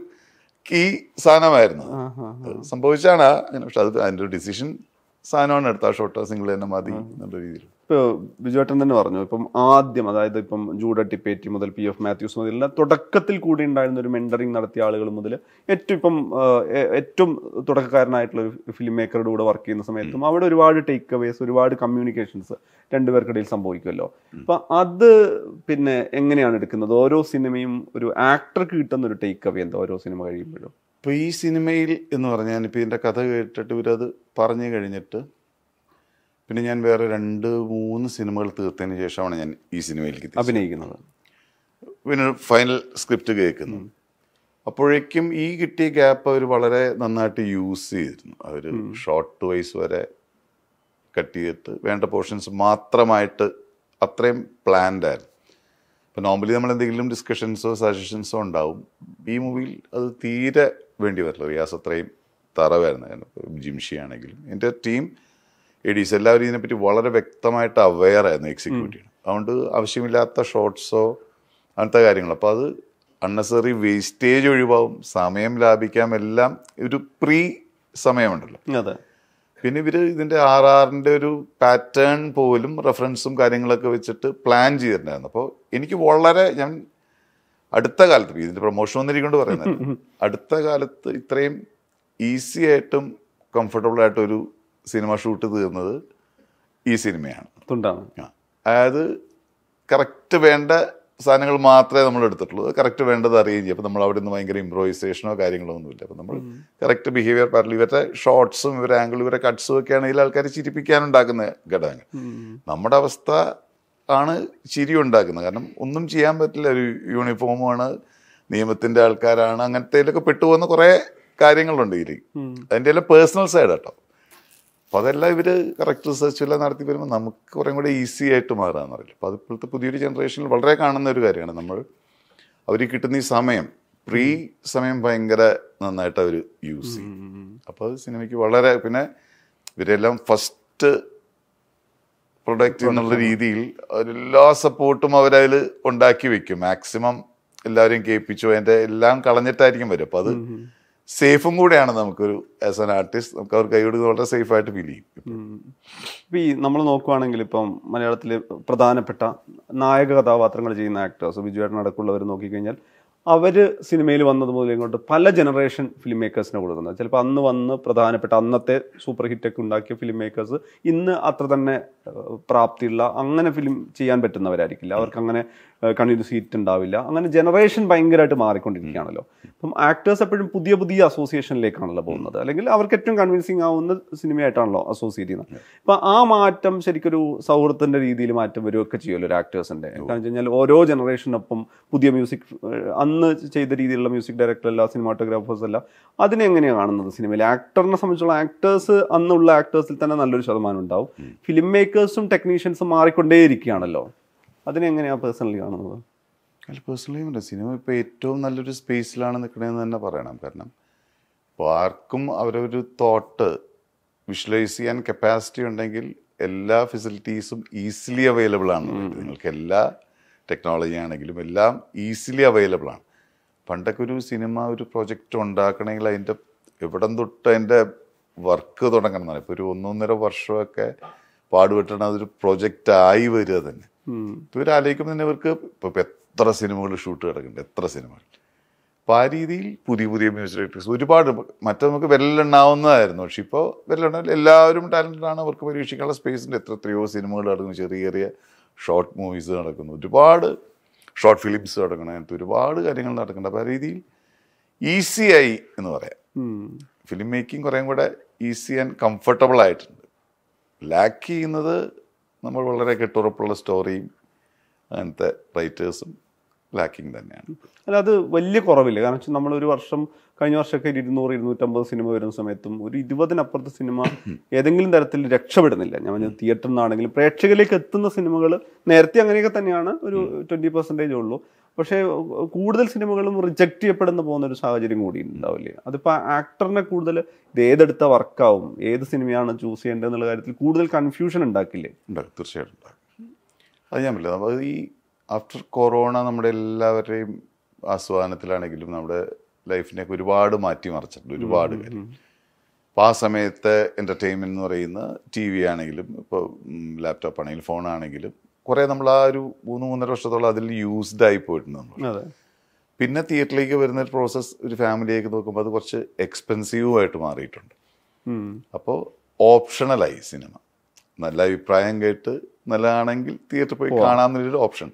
കീ സാധനമായിരുന്നു സംഭവിച്ചാണ് പക്ഷെ അത് അതിൻ്റെ ഒരു ഡിസിഷൻ സാധനമാണ് എടുത്ത ആ ഷോട്ട് സിംഗിൾ തന്നെ മതി എന്നുള്ള രീതിയിൽ ഇപ്പോൾ ബിജുവേട്ടൻ തന്നെ പറഞ്ഞു ഇപ്പം ആദ്യം അതായത് ഇപ്പം ജൂഡ ടിപ്പേറ്റി മുതൽ പി എഫ് മാത്യൂസ് മുതൽ തുടക്കത്തിൽ കൂടി ഉണ്ടായിരുന്ന ഒരു മെൻഡറിങ് നടത്തിയ ആളുകൾ മുതൽ ഏറ്റവും ഇപ്പം ഏറ്റവും തുടക്കക്കാരനായിട്ടുള്ള ഒരു ഫിലിം മേക്കറുടെ കൂടെ വർക്ക് ചെയ്യുന്ന സമയത്തും അവിടെ ഒരുപാട് ടേക്ക് അവേസ് ഒരുപാട് കമ്മ്യൂണിക്കേഷൻസ് രണ്ടുപേർക്കിടയിൽ സംഭവിക്കുമല്ലോ അപ്പം അത് പിന്നെ എങ്ങനെയാണ് എടുക്കുന്നത് ഓരോ സിനിമയും ഒരു ആക്ടർക്ക് കിട്ടുന്ന ഒരു ടേക്ക് അവേ എന്താ ഓരോ സിനിമ കഴിയുമ്പോഴും ഇപ്പോൾ ഈ സിനിമയിൽ എന്ന് പറഞ്ഞാൽ ഇപ്പോൾ ഇതിന്റെ കഥ കേട്ടിട്ട് ഇവരത് പറഞ്ഞു കഴിഞ്ഞിട്ട് പിന്നെ ഞാൻ വേറെ രണ്ട് മൂന്ന് സിനിമകൾ തീർത്തതിന് ശേഷമാണ് ഞാൻ ഈ സിനിമയിലേക്ക് അഭിനയിക്കുന്നത് പിന്നെ ഫൈനൽ സ്ക്രിപ്റ്റ് കേൾക്കുന്നു അപ്പോഴേക്കും ഈ കിട്ടിയ ഗ്യാപ്പ് അവർ വളരെ നന്നായിട്ട് യൂസ് ചെയ്തിരുന്നു അവർ ഷോർട്ട് വൈസ് വരെ കട്ട് ചെയ്തിട്ട് വേണ്ട പോർഷൻസ് മാത്രമായിട്ട് അത്രയും പ്ലാൻഡ് ആയിരുന്നു ഇപ്പം നോർമലി നമ്മൾ എന്തെങ്കിലും ഡിസ്കഷൻസോ സജഷൻസോ ഉണ്ടാവും ഈ മൂവിയിൽ അത് തീരെ വേണ്ടി വരില്ല റിയാസ് അത്രയും തറവായിരുന്നു ജിംഷി ആണെങ്കിലും എൻ്റെ ടീം എ ഡീസ് എല്ലാവരും ഇതിനെപ്പറ്റി വളരെ വ്യക്തമായിട്ട് അവെയർ ആയിരുന്നു എക്സിക്യൂട്ടീവ് അതുകൊണ്ട് ആവശ്യമില്ലാത്ത ഷോർട്ട്സോ അങ്ങനത്തെ കാര്യങ്ങൾ അപ്പോൾ അത് അൺനെസറി വേസ്റ്റേജ് ഒഴിവാകും സമയം ലാഭിക്കാം എല്ലാം ഒരു പ്രീ സമയമുണ്ടല്ലോ അതെ പിന്നെ ഇവർ ഇതിൻ്റെ ആർ ആറിൻ്റെ ഒരു പാറ്റേൺ പോലും റെഫറൻസും കാര്യങ്ങളൊക്കെ വെച്ചിട്ട് പ്ലാൻ ചെയ്തിട്ടുണ്ടായിരുന്നു അപ്പോൾ എനിക്ക് വളരെ ഞാൻ അടുത്ത കാലത്ത് ഇതിൻ്റെ പ്രൊമോഷൻ വന്നിരിക്കൊണ്ട് പറയുന്നത് അടുത്ത കാലത്ത് ഇത്രയും ഈസി ആയിട്ടും കംഫർട്ടബിൾ ആയിട്ടൊരു സിനിമ ഷൂട്ട് തീർന്നത് ഈ സിനിമയാണ് അതായത് കറക്റ്റ് വേണ്ട സാധനങ്ങൾ മാത്രമേ നമ്മൾ എടുത്തിട്ടുള്ളൂ കറക്റ്റ് വേണ്ടത് അറിയുകയും ചെയ്യും അപ്പം നമ്മൾ അവിടെ നിന്ന് ഭയങ്കര ഇമ്പ്രോവൈസേഷനോ കാര്യങ്ങളോ ഒന്നുമില്ല അപ്പോൾ നമ്മൾ കറക്റ്റ് ബിഹേവിയർ പറഞ്ഞു ഇവരുടെ ഷോർട്സും ഇവരുടെ ആംഗിളും ഇവരുടെ കട്ട്സും ഒക്കെ ആണെങ്കിൽ ആൾക്കാരെ ചിരിപ്പിക്കാനുണ്ടാക്കുന്ന ഘടകങ്ങൾ നമ്മുടെ അവസ്ഥ ആണ് ചിരി ഉണ്ടാക്കുന്നത് കാരണം ഒന്നും ചെയ്യാൻ പറ്റില്ല ഒരു യൂണിഫോമാണ് നിയമത്തിൻ്റെ ആൾക്കാരാണ് അങ്ങനത്തെ പെട്ടുപോകുന്ന കുറേ കാര്യങ്ങളുണ്ട് ഇതിൽ അതിൻ്റെ എല്ലാം പേഴ്സണൽ സൈഡ് കേട്ടോ അപ്പോൾ അതെല്ലാം ഇവർ കറക്റ്റ് എല്ലാം നടത്തി വരുമ്പോൾ നമുക്ക് കുറേ കൂടെ ഈസി ആയിട്ട് മാറാമെന്ന് പറയില്ല അപ്പോൾ അത് ഇപ്പോഴത്തെ പുതിയൊരു ജനറേഷനിൽ വളരെ കാണുന്ന ഒരു കാര്യമാണ് നമ്മൾ അവർ കിട്ടുന്ന ഈ സമയം പ്രീ സമയം ഭയങ്കര നന്നായിട്ട് അവർ യൂസ് ചെയ്യും അപ്പോൾ സിനിമയ്ക്ക് വളരെ പിന്നെ ഇവരെല്ലാം ഫസ്റ്റ് പ്രൊഡക്റ്റ് എന്നുള്ള രീതിയിൽ എല്ലാ സപ്പോർട്ടും അവരതിൽ ഉണ്ടാക്കി വെക്കും മാക്സിമം എല്ലാവരെയും കേൾപ്പിച്ചു അതിൻ്റെ എല്ലാം കളഞ്ഞിട്ടായിരിക്കും വരും അപ്പോൾ അത് സേഫും കൂടെയാണ് നമുക്കൊരു ആസ് എൻ ആർട്ടിസ്റ്റ് നമുക്ക് അവർ കൈവിടുന്നത് വളരെ സേഫ് ആയിട്ട് ഫീൽ ചെയ്യും ഇപ്പം ഈ നമ്മൾ നോക്കുവാണെങ്കിൽ ഇപ്പം മലയാളത്തിൽ പ്രധാനപ്പെട്ട നായക കഥാപാത്രങ്ങൾ ചെയ്യുന്ന ആക്ടേഴ്സ് ഏട്ടൻ അടക്കമുള്ളവർ നോക്കിക്കഴിഞ്ഞാൽ അവർ സിനിമയിൽ വന്നത് മുതൽ ഇങ്ങോട്ട് പല ജനറേഷൻ ഫിലിം മേക്കേഴ്സിനെ കൊടുക്കുന്നത് ചിലപ്പോൾ അന്ന് വന്ന് പ്രധാനപ്പെട്ട അന്നത്തെ സൂപ്പർ ഹിറ്റൊക്കെ ഉണ്ടാക്കിയ ഫിലിം മേക്കേഴ്സ് ഇന്ന് അത്ര തന്നെ പ്രാപ്തിയുള്ള അങ്ങനെ ഫിലിം ചെയ്യാൻ പറ്റുന്നവരായിരിക്കില്ല അവർക്ക് അങ്ങനെ കണ്ണിന് സീറ്റ് ഉണ്ടാവില്ല അങ്ങനെ ജനറേഷൻ ഭയങ്കരമായിട്ട് മാറിക്കൊണ്ടിരിക്കുകയാണല്ലോ അപ്പം ആക്ടേഴ്സ് എപ്പോഴും പുതിയ പുതിയ അസോസിയേഷനിലേക്കാണല്ലോ പോകുന്നത് അല്ലെങ്കിൽ അവർക്ക് ഏറ്റവും കൺവിൻസിങ് ആവുന്ന സിനിമയായിട്ടാണല്ലോ അസോസിയേറ്റ് ചെയ്യുന്നത് ഇപ്പം ആ മാറ്റം ശരിക്കൊരു സൗഹൃദത്തിൻ്റെ രീതിയിൽ മാറ്റം വരികയൊക്കെ ചെയ്യുമല്ലോ ഒരു ആക്ടേഴ്സിൻ്റെ എന്താണെന്ന് വെച്ച് കഴിഞ്ഞാൽ ഓരോ ജനറേഷനൊപ്പം പുതിയ മ്യൂസിക് അന്ന് ചെയ്ത രീതിയിലുള്ള മ്യൂസിക് ഡയറക്ടർ അല്ല സിനിമാറ്റോഗ്രാഫേഴ്സ് അല്ല അതിനെ എങ്ങനെയാണ് കാണുന്നത് സിനിമയിൽ ആക്ടറിനെ സംബന്ധിച്ചുള്ള ആക്ടേഴ്സ് അന്നുള്ള ആക്ടേഴ്സിൽ തന്നെ നല്ലൊരു ശതമാനം ഉണ്ടാവും ഫിലിം മേക്കേഴ്സും ടെക്നീഷ്യൻസും മാറിക്കൊണ്ടേയിരിക്കുകയാണല്ലോ അതിനെ പേഴ്സണലി കാണുന്നത് അല്ല പേഴ്സണലി ഉണ്ട് സിനിമ ഇപ്പോൾ ഏറ്റവും നല്ലൊരു സ്പേസിലാണ് നിൽക്കണതെന്ന് തന്നെ പറയണം കാരണം ഇപ്പോൾ ആർക്കും അവരൊരു തോട്ട് വിഷ്വലൈസ് ചെയ്യാൻ കപ്പാസിറ്റി ഉണ്ടെങ്കിൽ എല്ലാ ഫെസിലിറ്റീസും ഈസിലി അവൈലബിൾ ആണ് നിങ്ങൾക്ക് എല്ലാ ടെക്നോളജി ആണെങ്കിലും എല്ലാം ഈസിലി അവൈലബിൾ ആണ് പണ്ടൊക്കെ ഒരു സിനിമ ഒരു പ്രൊജക്റ്റ് ഉണ്ടാക്കണമെങ്കിൽ അതിൻ്റെ എവിടം തൊട്ട് അതിൻ്റെ വർക്ക് തുടങ്ങണം എന്നാണ് ഇപ്പോൾ ഒരു ഒന്നൊന്നര വർഷമൊക്കെ പാടുപെട്ടാണ് അതൊരു പ്രൊജക്റ്റ് ആയി വരിക തന്നെ ഇവർ ആലോചിക്കുമ്പോൾ തന്നെ ഇവർക്ക് ഇപ്പോൾ എത്ര സിനിമകൾ ഷൂട്ട് കിടക്കുന്നുണ്ട് എത്ര സിനിമകൾ അപ്പോൾ ആ രീതിയിൽ പുതിയ പുതിയ മ്യൂസിക് ഡയറക്ടേഴ്സ് ഒരുപാട് മറ്റേ നമുക്ക് വെല്ലെണ്ണാവുന്നതായിരുന്നു പക്ഷെ ഇപ്പോൾ വെല്ലെണ്ണ എല്ലാവരും ആണ് അവർക്ക് പരീക്ഷിക്കാനുള്ള സ്പേസ് ഉണ്ട് എത്ര എത്രയോ സിനിമകൾ നടക്കുന്നു ചെറിയ ചെറിയ ഷോർട്ട് മൂവീസ് നടക്കുന്നു ഒരുപാട് ഷോർട്ട് ഫിലിംസ് നടക്കണം അങ്ങനത്തെ ഒരുപാട് കാര്യങ്ങൾ നടക്കുന്നുണ്ട് അപ്പോൾ ആ രീതിയിൽ ഈസിയായി എന്ന് പറയാം ഫിലിം മേക്കിംഗ് കുറേം കൂടെ ഈസി ആൻഡ് കംഫർട്ടബിൾ ആയിട്ടുണ്ട് ലാക്ക് ചെയ്യുന്നത് നമ്മൾ വളരെ കെട്ടുറപ്പുള്ള സ്റ്റോറിയും അങ്ങനത്തെ റൈറ്റേഴ്സും ലാക്കിങ് തന്നെയാണ് അല്ല അത് വലിയ കുറവില്ല കാരണം വെച്ചാൽ നമ്മളൊരു വർഷം കഴിഞ്ഞ വർഷമൊക്കെ ഇരുന്നൂറ് ഇരുന്നൂറ്റമ്പത് സിനിമ വരുന്ന സമയത്തും ഒരു ഇരുപതിനപ്പുറത്ത് സിനിമ ഏതെങ്കിലും തരത്തിൽ രക്ഷപ്പെടുന്നില്ല ഞാൻ പറഞ്ഞത് തിയേറ്ററിൽ നിന്നാണെങ്കിലും പ്രേക്ഷകരിലേക്ക് എത്തുന്ന സിനിമകൾ നേരത്തെ അങ്ങനെയൊക്കെ തന്നെയാണ് ഒരു ട്വൻറ്റി പെർസെൻറ്റേജ് ഉള്ളൂ പക്ഷേ കൂടുതൽ സിനിമകളും റിജക്റ്റ് ചെയ്യപ്പെടുന്ന പോകുന്ന ഒരു സാഹചര്യം കൂടി ഉണ്ടാവില്ലേ അതിപ്പോൾ ആക്ടറിനെ കൂടുതൽ ഇത് ഏതെടുത്ത വർക്കാവും ഏത് സിനിമയാണ് ചൂസ് ചെയ്യേണ്ടത് എന്നുള്ള കാര്യത്തിൽ കൂടുതൽ കൺഫ്യൂഷൻ ഉണ്ടാക്കില്ലേ ഉണ്ടാകും തീർച്ചയായിട്ടും അത് ഞാൻ പറ്റില്ല അപ്പോൾ ഈ ആഫ്റ്റർ കൊറോണ നമ്മുടെ എല്ലാവരുടെയും ആസ്വാദനത്തിലാണെങ്കിലും നമ്മുടെ ലൈഫിനെയൊക്കെ ഒരുപാട് മാറ്റി മറിച്ചിട്ടുണ്ട് ഒരുപാട് പേര് അപ്പോൾ ആ സമയത്തെ എൻ്റർടൈൻമെൻറ്റ് എന്ന് പറയുന്ന ടി വി ആണെങ്കിലും ഇപ്പോൾ ലാപ്ടോപ്പ് ആണെങ്കിലും ഫോണാണെങ്കിലും കുറേ നമ്മൾ ആ ഒരു മൂന്ന് മൂന്നര വർഷത്തോളം അതിൽ യൂസ്ഡ് ആയി പോയിട്ടുണ്ട് നമ്മൾ പിന്നെ തിയേറ്ററിലേക്ക് വരുന്ന ഒരു പ്രോസസ്സ് ഒരു ഫാമിലിയൊക്കെ നോക്കുമ്പോൾ അത് കുറച്ച് എക്സ്പെൻസീവ് ആയിട്ട് മാറിയിട്ടുണ്ട് അപ്പോൾ ഓപ്ഷണലായി സിനിമ നല്ല അഭിപ്രായം കേട്ട് നല്ലതാണെങ്കിൽ തിയേറ്ററിൽ പോയി ഒരു ഓപ്ഷൻ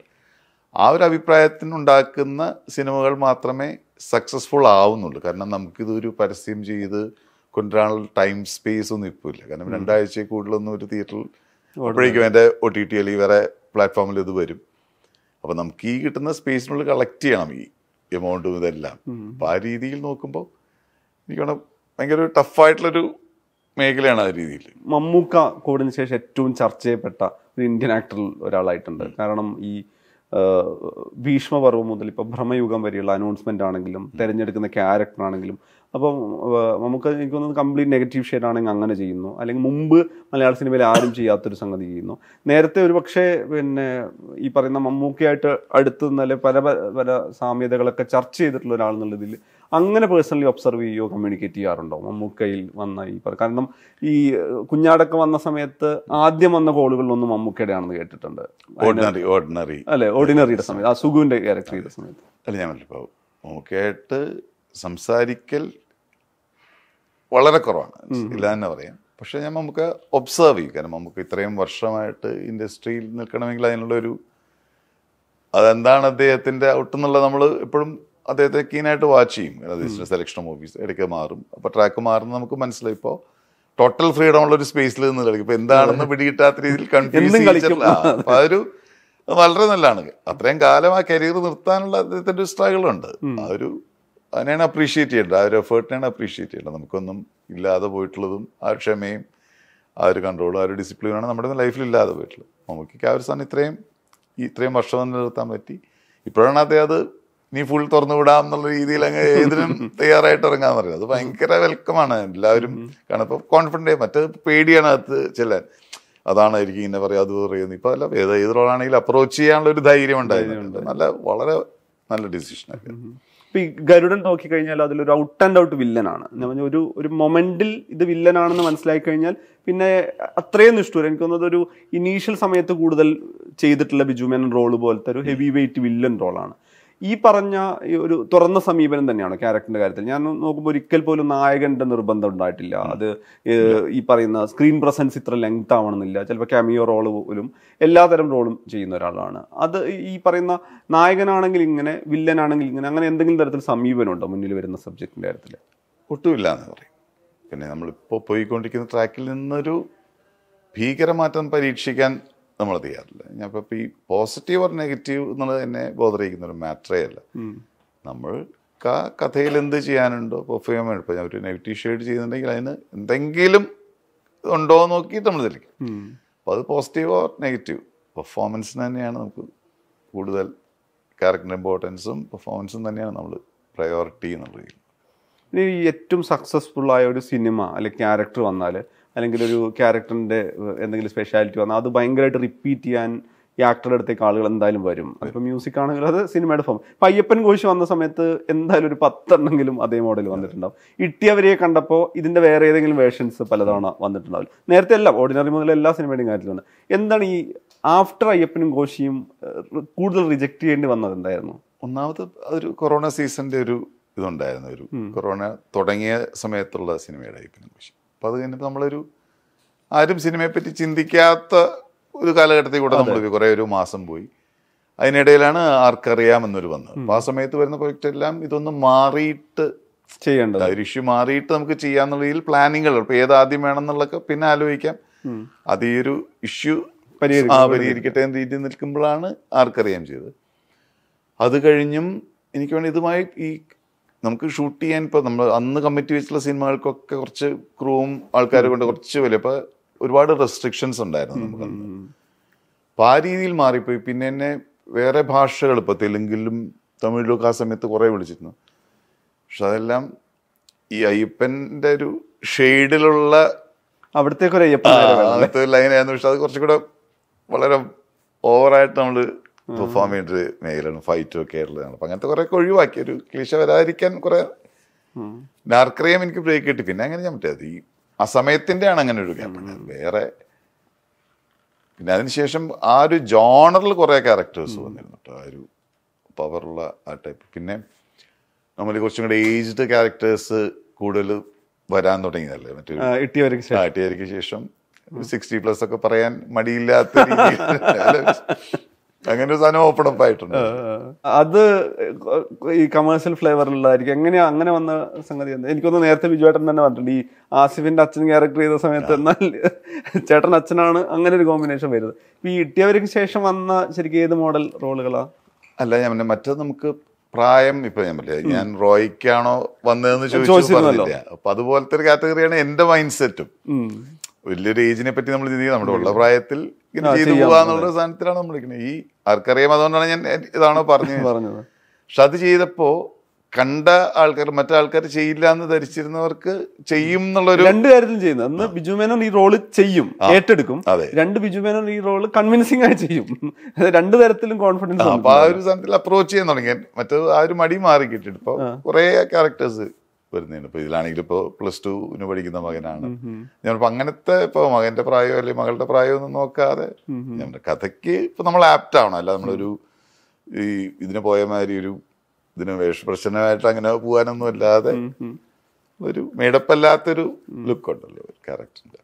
ആ ഒരു അഭിപ്രായത്തിനുണ്ടാക്കുന്ന സിനിമകൾ മാത്രമേ സക്സസ്ഫുൾ ആവുന്നുള്ളൂ കാരണം നമുക്കിതൊരു പരസ്യം ചെയ്ത് കൊണ്ടുവരാനുള്ള ടൈം സ്പേസ് ഒന്നും ഇപ്പോൾ ഇല്ല കാരണം രണ്ടാഴ്ച കൂടുതലൊന്നും ഒരു തിയേറ്ററിൽ അപ്പോഴേക്കും എൻ്റെ ഒ ടി ടി അല്ലെങ്കിൽ വേറെ പ്ലാറ്റ്ഫോമിൽ ഇത് വരും അപ്പം നമുക്ക് ഈ കിട്ടുന്ന സ്പേസിനുള്ളിൽ കളക്ട് ചെയ്യണം ഈ എമൗണ്ടും ഇതെല്ലാം അപ്പം ആ രീതിയിൽ നോക്കുമ്പോൾ വേണം ഭയങ്കര ഒരു ടഫായിട്ടുള്ളൊരു മേഖലയാണ് ആ രീതിയിൽ മമ്മൂക്ക കോവിഡിന് ശേഷം ഏറ്റവും ചർച്ച ചെയ്യപ്പെട്ട ഒരു ഇന്ത്യൻ ആക്ടറിൽ ഒരാളായിട്ടുണ്ട് കാരണം ഈ ഭീഷ്മപർവം മുതൽ ഇപ്പം ഭ്രമയുഗം വരെയുള്ള അനൗൺസ്മെൻ്റ് ആണെങ്കിലും തിരഞ്ഞെടുക്കുന്ന ക്യാരക്ടർ ആണെങ്കിലും അപ്പം നമുക്ക് എനിക്ക് തോന്നുന്നത് കംപ്ലീറ്റ് നെഗറ്റീവ് ഷെയ്ഡ് ആണെങ്കിൽ അങ്ങനെ ചെയ്യുന്നു അല്ലെങ്കിൽ മുമ്പ് മലയാള സിനിമയിൽ ആരും ചെയ്യാത്തൊരു സംഗതി ചെയ്യുന്നു നേരത്തെ ഒരു പക്ഷേ പിന്നെ ഈ പറയുന്ന മമ്മൂക്കയായിട്ട് അടുത്ത് നല്ല പല പല സാമ്യതകളൊക്കെ ചർച്ച ചെയ്തിട്ടുള്ള ഒരാൾ എന്നുള്ളതിൽ അങ്ങനെ പേഴ്സണലി ഒബ്സർവ് ചെയ്യുകയോ കമ്മ്യൂണിക്കേറ്റ് ചെയ്യാറുണ്ടോ മമ്മൂക്കയിൽ വന്ന ഈ കാരണം ഈ കുഞ്ഞാടൊക്കെ വന്ന സമയത്ത് ആദ്യം വന്ന കോളുകളിലൊന്നും മമ്മൂക്കയുടെ ആണെന്ന് കേട്ടിട്ടുണ്ട് ഓർഡിനറി ഓർഡിനറി അല്ലെ ഓർഡിനറിയുടെ സമയത്ത് ആ സുഗുവിന്റെ ക്യാരക്ടറിയുടെ സമയത്ത് അല്ല ഞാൻ ഇപ്പോൾ മമ്മൂക്കയായിട്ട് സംസാരിക്കൽ വളരെ കുറവാണ് ഇല്ല തന്നെ പറയാം പക്ഷേ ഞാൻ നമുക്ക് ഒബ്സർവ് ചെയ്യും കാരണം നമുക്ക് ഇത്രയും വർഷമായിട്ട് ഇൻഡസ്ട്രിയിൽ നിൽക്കണമെങ്കിൽ അതിനുള്ള ഒരു അതെന്താണ് അദ്ദേഹത്തിൻ്റെ ഔട്ട് നമ്മൾ എപ്പോഴും അദ്ദേഹത്തെ കീനായിട്ട് വാച്ച് ചെയ്യും ഗണതീശിൻ്റെ സെലക്ഷൻ മൂവീസ് ഇടയ്ക്ക് മാറും അപ്പോൾ ട്രാക്ക് മാറുന്നത് നമുക്ക് മനസ്സിലായി ഇപ്പോൾ ടോട്ടൽ ഫ്രീഡം ഉള്ള ഒരു സ്പേസിൽ നിന്ന് കളിക്കും ഇപ്പോൾ എന്താണെന്ന് പിടികിട്ടാത്ത രീതിയിൽ കൺഫ്യൂസ് അപ്പോൾ അതൊരു വളരെ നല്ലതാണ് അത്രയും കാലം ആ കരിയർ നിർത്താനുള്ള അദ്ദേഹത്തിൻ്റെ ഒരു സ്ട്രഗിൾ ഉണ്ട് ആ ഒരു അതിനെയാണ് അപ്രീഷിയേറ്റ് ചെയ്യേണ്ടത് ആ ഒരു എഫേർട്ടിനെയാണ് അപ്രീഷിയേറ്റ് ചെയ്യേണ്ടത് നമുക്കൊന്നും ഇല്ലാതെ പോയിട്ടുള്ളതും ആ ക്ഷമയും ആ ഒരു കൺട്രോളും ആ ഒരു ഡിസിപ്ലിനാണ് നമ്മുടെ ലൈഫിൽ ഇല്ലാതെ പോയിട്ടുള്ളത് മമ്മൂക്കിക്ക് ആ ഒരു സാധനം ഇത്രയും ഇത്രയും വർഷം നിലനിർത്താൻ പറ്റി ഇപ്പോഴാണ് അദ്ദേഹം അത് നീ ഫുൾ തുറന്നു വിടാം എന്നുള്ള രീതിയിൽ അങ്ങ് ഏതിനും തയ്യാറായിട്ട് ഇറങ്ങാന്ന് പറയുന്നത് അത് ഭയങ്കര വെൽക്കമാണ് എല്ലാവരും കാരണം ഇപ്പൊ കോൺഫിഡൻ്റ് മറ്റേ പേടിയാണ് അത് ചില അതാണ് എനിക്ക് ഇങ്ങനെ പറയാം അത് പറയുന്നത് ഇപ്പൊ അല്ല ഏത് ഏത് റോളാണെങ്കിലും അപ്രോച്ച് ചെയ്യാനുള്ള ഒരു ധൈര്യം ഉണ്ടായിരുന്നുണ്ട് നല്ല വളരെ നല്ല ഡിസിഷൻ ഇപ്പൊ ഈ ഗരുഡൻ നോക്കിക്കഴിഞ്ഞാൽ അതിലൊരു ഔട്ട് ആൻഡ് ഔട്ട് വില്ലനാണ് എന്ന് പറഞ്ഞാൽ ഒരു ഒരു മൊമെന്റിൽ ഇത് വില്ലനാണെന്ന് മനസ്സിലാക്കി കഴിഞ്ഞാൽ പിന്നെ അത്രയും നിഷ്ഠൂരം എനിക്ക് തോന്നുന്നത് ഒരു ഇനീഷ്യൽ സമയത്ത് കൂടുതൽ ചെയ്തിട്ടുള്ള ബിജു മേനൻ റോള് പോലത്തെ ഒരു ഹെവി വെയിറ്റ് വില്ലൻ റോളാണ് ഈ പറഞ്ഞ ഒരു തുറന്ന സമീപനം തന്നെയാണ് ക്യാരക്ടറിന്റെ കാര്യത്തിൽ ഞാൻ നോക്കുമ്പോൾ ഒരിക്കൽ പോലും നായകന്റെ നിർബന്ധം ഉണ്ടായിട്ടില്ല അത് ഈ പറയുന്ന സ്ക്രീൻ പ്രസൻസ് ഇത്ര ലെങ്ത് ആവണമെന്നില്ല ചിലപ്പോൾ ക്യാമിയോ റോൾ പോലും എല്ലാതരം റോളും ചെയ്യുന്ന ഒരാളാണ് അത് ഈ പറയുന്ന നായകനാണെങ്കിൽ ഇങ്ങനെ വില്ലനാണെങ്കിൽ ഇങ്ങനെ അങ്ങനെ എന്തെങ്കിലും തരത്തിൽ സമീപനമുണ്ടോ മുന്നിൽ വരുന്ന സബ്ജക്റ്റിന്റെ കാര്യത്തിൽ ഒട്ടുമില്ല എന്ന് പറയും പിന്നെ നമ്മളിപ്പോൾ പോയിക്കൊണ്ടിരിക്കുന്ന ട്രാക്കിൽ നിന്നൊരു ഭീകരമാറ്റം പരീക്ഷിക്കാൻ നമ്മൾ ചെയ്യാറില്ല ഞാൻ ഇപ്പോൾ ഈ പോസിറ്റീവ് ഓർ നെഗറ്റീവ് എന്നുള്ളത് എന്നെ ബോധറിയിക്കുന്ന ഒരു മാറ്ററേ അല്ല നമ്മൾ കഥയിൽ എന്ത് ചെയ്യാനുണ്ടോ പെർഫോം ചെയ്യാൻ ഇപ്പോൾ ഞാൻ ഒരു നെഗറ്റീവ് ഷെയ്ഡ് ചെയ്യുന്നുണ്ടെങ്കിൽ അതിന് എന്തെങ്കിലും ഉണ്ടോ നോക്കി നോക്കിയിട്ട് നമ്മൾ തെളിക്കും അപ്പോൾ അത് പോസിറ്റീവ് ഓർ നെഗറ്റീവ് പെർഫോമൻസിന് തന്നെയാണ് നമുക്ക് കൂടുതൽ ക്യാരക്ടർ ഇമ്പോർട്ടൻസും പെർഫോമൻസും തന്നെയാണ് നമ്മൾ പ്രയോറിറ്റി എന്നുള്ളത് ഇനി ഏറ്റവും സക്സസ്ഫുൾ ആയ ഒരു സിനിമ അല്ലെങ്കിൽ ക്യാരക്ടർ വന്നാൽ അല്ലെങ്കിൽ ഒരു ക്യാരക്ടറിൻ്റെ എന്തെങ്കിലും സ്പെഷ്യാലിറ്റി വന്നാൽ അത് ഭയങ്കരമായിട്ട് റിപ്പീറ്റ് ചെയ്യാൻ ഈ ആക്ടറുടെ അടുത്തേക്ക് ആളുകൾ എന്തായാലും വരും അതിപ്പോൾ മ്യൂസിക് ആണെങ്കിലും അത് സിനിമയുടെ ഫോം ഇപ്പം അയ്യപ്പൻ കോശി വന്ന സമയത്ത് എന്തായാലും ഒരു പത്തെണ്ണെങ്കിലും അതേ മോഡൽ വന്നിട്ടുണ്ടാവും ഇട്ടിയവരെ കണ്ടപ്പോൾ ഇതിൻ്റെ വേറെ ഏതെങ്കിലും വേർഷൻസ് പലതവണ വന്നിട്ടുണ്ടാവില്ല നേരത്തെ എല്ലാം ഓർഡിനറി മുതൽ എല്ലാ സിനിമയുടെയും കാര്യത്തിലുണ്ട് എന്താണ് ഈ ആഫ്റ്റർ അയ്യപ്പനും കോശിയും കൂടുതൽ റിജക്റ്റ് ചെയ്യേണ്ടി വന്നത് എന്തായിരുന്നു ഒന്നാമത് ഒരു കൊറോണ സീസണിൻ്റെ ഒരു ഇതുണ്ടായിരുന്നു ഒരു കൊറോണ തുടങ്ങിയ സമയത്തുള്ള സിനിമയുടെ അയ്യപ്പനും കോശി അപ്പോൾ അത് കഴിഞ്ഞപ്പോൾ നമ്മളൊരു ആരും സിനിമയെപ്പറ്റി ചിന്തിക്കാത്ത ഒരു കാലഘട്ടത്തിൽ കൂടെ നമ്മൾ കുറേ ഒരു മാസം പോയി അതിനിടയിലാണ് ആർക്കറിയാമെന്നൊരു വന്നത് അപ്പോൾ ആ സമയത്ത് വരുന്ന പ്രൊജക്റ്റ് എല്ലാം ഇതൊന്ന് മാറിയിട്ട് ചെയ്യേണ്ടത് ഒരു ഇഷ്യൂ മാറിയിട്ട് നമുക്ക് ചെയ്യാന്നുള്ള രീതിയിൽ പ്ലാനിങ്ങുകൾ ഇപ്പോൾ ഏത് ആദ്യം വേണമെന്നുള്ളതൊക്കെ പിന്നെ ആലോചിക്കാം അത് ഈ ഒരു ഇഷ്യൂ പരിഹരിക്കട്ടെ എന്ന രീതിയിൽ നിൽക്കുമ്പോഴാണ് ആർക്കറിയാം ചെയ്തത് അത് കഴിഞ്ഞും എനിക്ക് വേണ്ടി ഇതുമായി ഈ നമുക്ക് ഷൂട്ട് ചെയ്യാൻ ഇപ്പോൾ നമ്മൾ അന്ന് കമ്മിറ്റി വെച്ചുള്ള സിനിമകൾക്കൊക്കെ കുറച്ച് ക്രൂവും ആൾക്കാരെ കൊണ്ട് കുറച്ച് വലിയ അപ്പോൾ ഒരുപാട് റെസ്ട്രിക്ഷൻസ് ഉണ്ടായിരുന്നു നമുക്ക് അപ്പോൾ ആ രീതിയിൽ മാറിപ്പോയി പിന്നെ എന്നെ വേറെ ഭാഷകൾ ഇപ്പോൾ തെലുങ്കിലും തമിഴിലൊക്കെ ആ സമയത്ത് കുറേ വിളിച്ചിരുന്നു പക്ഷെ അതെല്ലാം ഈ അയ്യപ്പൻ്റെ ഒരു ഷെയ്ഡിലുള്ള അവിടുത്തെ അയ്യപ്പൻ അങ്ങനത്തെ ലൈനായിരുന്നു പക്ഷെ അത് കുറച്ചുകൂടെ വളരെ ഓവറായിട്ട് നമ്മൾ ചെയ്തിട്ട് മേഖലയാണ് ഫൈറ്റും ഒക്കെ ആയിട്ടുള്ളത് അപ്പം അങ്ങനത്തെ കുറേ ഒഴിവാക്കി ഒരു ക്ലീശ വരാതിരിക്കാൻ കുറെ നാർക്കറിയാൻ എനിക്ക് ബ്രേക്ക് കിട്ടി പിന്നെ അങ്ങനെ ഞാൻ പറ്റിയത് ഈ സമയത്തിന്റെ ആണ് അങ്ങനെ ഒരു പറ്റുന്നത് വേറെ പിന്നെ അതിനുശേഷം ആ ഒരു ജോണറിൽ കുറേ ക്യാരക്ടേഴ്സ് വന്നിരുന്നു കേട്ടോ ആ ഒരു പവറുള്ള ആ ടൈപ്പ് പിന്നെ നമ്മൾ കുറച്ചും കൂടെ ഏജ്ഡ് ക്യാരക്ടേഴ്സ് കൂടുതൽ വരാൻ തുടങ്ങിയതല്ലേ മറ്റേ ഇട്ടിയവർക്ക് ശേഷം സിക്സ്റ്റി പ്ലസ് ഒക്കെ പറയാൻ മടിയില്ലാത്ത [laughs] അങ്ങനെ സാധനം ഓപ്പൺ അപ്പ് ആയിട്ടുണ്ട് അത് ഈ കമേഴ്ഷ്യൽ ഫ്ലേവറിലുള്ളതായിരിക്കും എങ്ങനെയാ അങ്ങനെ വന്ന സംഗതി എനിക്കൊന്ന് നേരത്തെ ബിജുവേട്ടൻ തന്നെ പറഞ്ഞിട്ടുണ്ട് ഈ ആസിഫിന്റെ അച്ഛൻ ക്യാരക്ടർ ചെയ്ത സമയത്ത് എന്നാൽ ചേട്ടൻ അച്ഛനാണ് അങ്ങനെ ഒരു കോമ്പിനേഷൻ വരുന്നത് ഈ ഇട്ടിയവർക്ക് ശേഷം വന്ന ശരിക്കും ഏത് മോഡൽ റോളുകളാ അല്ല ഞാൻ മറ്റേ നമുക്ക് പ്രായം ഇപ്പൊ ഞാൻ പറഞ്ഞില്ല ഞാൻ റോയ്ക്കാണോ വന്നതെന്ന് ചോദിച്ചു പറഞ്ഞില്ല അപ്പൊ അതുപോലത്തെ ഒരു കാറ്റഗറിയാണ് എന്റെ മൈൻഡ് സെറ്റും വലിയൊരു ഏജിനെ പറ്റി നമ്മൾ ചിന്തിക്കുക നമ്മുടെ ഉള്ള പ്രായത്തിൽ ഇങ്ങനെ ചെയ്തു പോകാന്നുള്ള സാധനത്തിലാണ് നമ്മൾ നിൽക്കുന്നത് ഈ ആർക്കറിയാം അതുകൊണ്ടാണ് ഞാൻ ഇതാണോ പറഞ്ഞു പറഞ്ഞത് [laughs] പക്ഷെ അത് ചെയ്തപ്പോൾ കണ്ട ആൾക്കാർ മറ്റാൾക്കാർ ചെയ്യില്ല എന്ന് ധരിച്ചിരുന്നവർക്ക് ചെയ്യും എന്നുള്ളൊരു രണ്ട് കാര്യത്തിലും ചെയ്യുന്നത് അന്ന് ബിജു മേനോൻ ഈ റോള് ചെയ്യും ഏറ്റെടുക്കും രണ്ട് ബിജു മേനോൻ ഈ റോള് കൺവിൻസിങ് ആയി ചെയ്യും [laughs] രണ്ട് തരത്തിലും കോൺഫിഡൻസ് അപ്പൊ ആ ഒരു സാധനത്തിൽ അപ്രോച്ച് ചെയ്യാൻ തുടങ്ങിയാൽ മറ്റേ ആ ഒരു മടി മാറി കിട്ടിയിട്ട് ഇപ്പൊ കുറെ ക്യാരക്ടേഴ്സ് വരുന്നതാണ് ഇപ്പോൾ ഇതിലാണെങ്കിൽ ഇപ്പോൾ പ്ലസ് ടുവിന് പഠിക്കുന്ന മകനാണ് ഞാനിപ്പോൾ അങ്ങനത്തെ ഇപ്പോൾ മകൻ്റെ പ്രായമോ അല്ലെങ്കിൽ മകളുടെ പ്രായമോ ഒന്നും നോക്കാതെ ഞാൻ കഥയ്ക്ക് ഇപ്പോൾ നമ്മൾ ആപ്റ്റ് ആവണം അല്ല നമ്മളൊരു ഈ ഇതിന് പോയ മാതിരി ഒരു ഇതിന് വേഷപ്രശ്നമായിട്ട് അങ്ങനെ പോകാനൊന്നും അല്ലാതെ ഒരു മേടപ്പല്ലാത്തൊരു ലുക്ക് ഉണ്ടല്ലോ ക്യാരക്ടറിന്റെ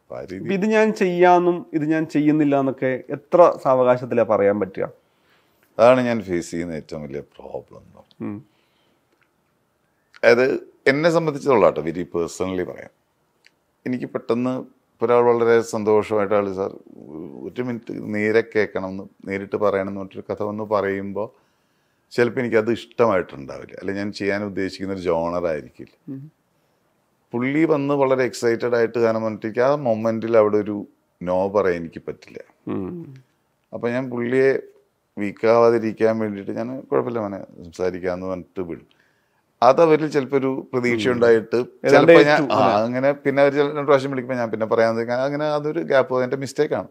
ഇത് ഞാൻ ചെയ്യാന്നും ഇത് ഞാൻ ചെയ്യുന്നില്ല എന്നൊക്കെ എത്ര സാവകാശത്തിലാ പറയാൻ പറ്റുക അതാണ് ഞാൻ ഫേസ് ചെയ്യുന്ന ഏറ്റവും വലിയ പ്രോബ്ലം അത് എന്നെ സംബന്ധിച്ചുള്ള കേട്ടോ വെരി പേഴ്സണലി പറയാം എനിക്ക് പെട്ടെന്ന് ഒരാൾ വളരെ സന്തോഷമായിട്ട് ആൾ സാർ ഒരു മിനിറ്റ് നേരെ കേൾക്കണം എന്ന് നേരിട്ട് പറയണം എന്ന് പറഞ്ഞൊരു കഥ ഒന്ന് പറയുമ്പോൾ ചിലപ്പോൾ എനിക്കത് ഇഷ്ടമായിട്ടുണ്ടാവില്ല അല്ലെ ഞാൻ ചെയ്യാൻ ഉദ്ദേശിക്കുന്ന ഒരു ജോണർ ആയിരിക്കില്ല പുള്ളി വന്ന് വളരെ എക്സൈറ്റഡ് ആയിട്ട് കാരണം പറഞ്ഞിട്ട് ആ മൊമെന്റിൽ അവിടെ ഒരു നോ പറയാൻ എനിക്ക് പറ്റില്ല അപ്പം ഞാൻ പുള്ളിയെ വീക്കാവാതിരിക്കാൻ വേണ്ടിയിട്ട് ഞാൻ കുഴപ്പമില്ല മോനെ സംസാരിക്കാമെന്ന് പറഞ്ഞിട്ട് വിടും അത് അവരിൽ ചിലപ്പോൾ ഒരു പ്രതീക്ഷ ഉണ്ടായിട്ട് ഞാൻ അങ്ങനെ പിന്നെ അവർ രണ്ടു പ്രാവശ്യം വിളിക്കുമ്പോൾ ഞാൻ പിന്നെ പറയാൻ അങ്ങനെ അതൊരു ഗ്യാപ്പ് അതിന്റെ മിസ്റ്റേക്ക് ആണ്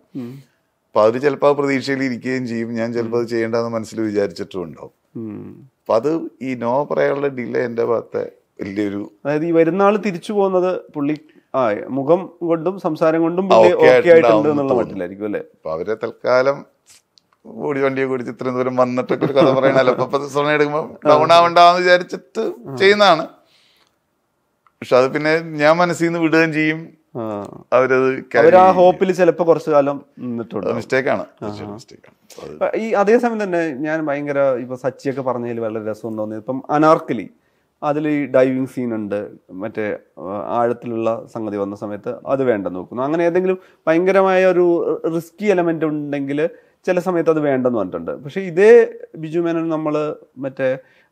അപ്പൊ അവര് ചിലപ്പോൾ ആ പ്രതീക്ഷയിൽ ഇരിക്കുകയും ചെയ്യും ഞാൻ ചിലപ്പോൾ അത് ചെയ്യേണ്ടെന്ന് മനസ്സിൽ വിചാരിച്ചിട്ടും ഉണ്ടാവും അപ്പൊ അത് ഈ നോ പറയാനുള്ള ഡിലേ എന്റെ ഭാഗത്തെ വലിയൊരു അതായത് ഈ വരുന്നാൾ തിരിച്ചു പോകുന്നത് പുള്ളി മുഖം കൊണ്ടും സംസാരം കൊണ്ടും ആയിട്ടുണ്ട് എന്നുള്ള അവരെ തൽക്കാലം ഓടി വണ്ടിയെ ഓടിച്ച് ഇത്രയും ദൂരം വന്നിട്ടൊക്കെ ഒരു കഥ പറയണല്ലോ അപ്പൊ ദിവസം എടുക്കുമ്പോൾ ഡൗൺ ആവണ്ടാവെന്ന് വിചാരിച്ചിട്ട് ചെയ്യുന്നതാണ് പക്ഷെ അത് പിന്നെ ഞാൻ മനസ്സിൽ നിന്ന് വിടുകയും ചെയ്യും അവരത് ഹോപ്പിൽ ചിലപ്പോ കുറച്ചു കാലം മിസ്റ്റേക്കാണ് ഈ അതേസമയം തന്നെ ഞാൻ ഭയങ്കര ഇപ്പൊ സച്ചിയൊക്കെ പറഞ്ഞതിൽ വളരെ രസം തോന്നി ഇപ്പം അനാർക്കലി അതിൽ ഈ ഡൈവിങ് സീൻ ഉണ്ട് മറ്റേ ആഴത്തിലുള്ള സംഗതി വന്ന സമയത്ത് അത് വേണ്ട നോക്കുന്നു അങ്ങനെ ഏതെങ്കിലും ഭയങ്കരമായ ഒരു റിസ്കി എലമെന്റ് ഉണ്ടെങ്കിൽ ചില സമയത്ത് അത് വേണ്ടെന്ന് പറഞ്ഞിട്ടുണ്ട് പക്ഷേ ഇതേ ബിജു മേനോൻ നമ്മൾ മറ്റേ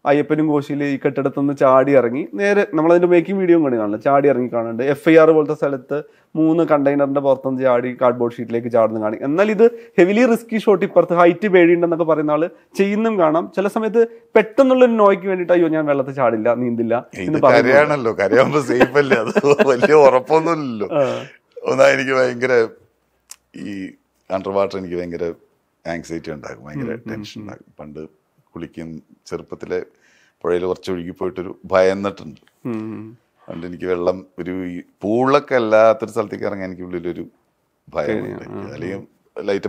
അയ്യപ്പനും കോശിയിൽ ഈ കെട്ടിടത്തു നിന്ന് ചാടി ഇറങ്ങി നേരെ നമ്മളതിൻ്റെ മേക്കിംഗ് വീഡിയോ കൂടി കാണുന്നത് ചാടി ഇറങ്ങി കാണുന്നുണ്ട് എഫ് ഐ ആർ പോലത്തെ സ്ഥലത്ത് മൂന്ന് കണ്ടെയ്നറിൻ്റെ പുറത്തുനിന്ന് ചാടി കാർഡ്ബോർഡ് ഷീറ്റിലേക്ക് ചാടുന്നു കാണി എന്നാൽ ഇത് ഹെവിലി റിസ്കി ഷോട്ട് ഇപ്പുറത്ത് ഹൈറ്റ് പേടിയുണ്ടെന്നൊക്കെ പറയുന്ന ആൾ ചെയ്യുന്നും കാണാം ചില സമയത്ത് പെട്ടെന്നുള്ളൊരു നോയ്ക്ക് വേണ്ടിയിട്ട് അയ്യോ ഞാൻ വെള്ളത്തിൽ ചാടില്ല നീന്തില്ല എന്ന് കരയാകുമ്പോൾ സേഫ് അല്ലേ അത് വലിയ ഉറപ്പൊന്നുമില്ലല്ലോ ഒന്നാ എനിക്ക് ഭയങ്കര ഈ അണ്ടർ വാട്ടർ എനിക്ക് ഭയങ്കര ആങ്സൈറ്റി ഉണ്ടാകും ഭയങ്കര ടെൻഷൻ ഉണ്ടാകും പണ്ട് കുളിക്കും ചെറുപ്പത്തിലെ പുഴയിൽ കുറച്ച് ഒഴുകി പോയിട്ടൊരു ഭയന്നിട്ടുണ്ട് അതുകൊണ്ട് എനിക്ക് വെള്ളം ഒരു പൂളൊക്കെ അല്ലാത്തൊരു സ്ഥലത്തേക്ക് ഇറങ്ങാൻ എനിക്ക് ഉള്ളിലൊരു ഭയമുണ്ട് അല്ലെങ്കിൽ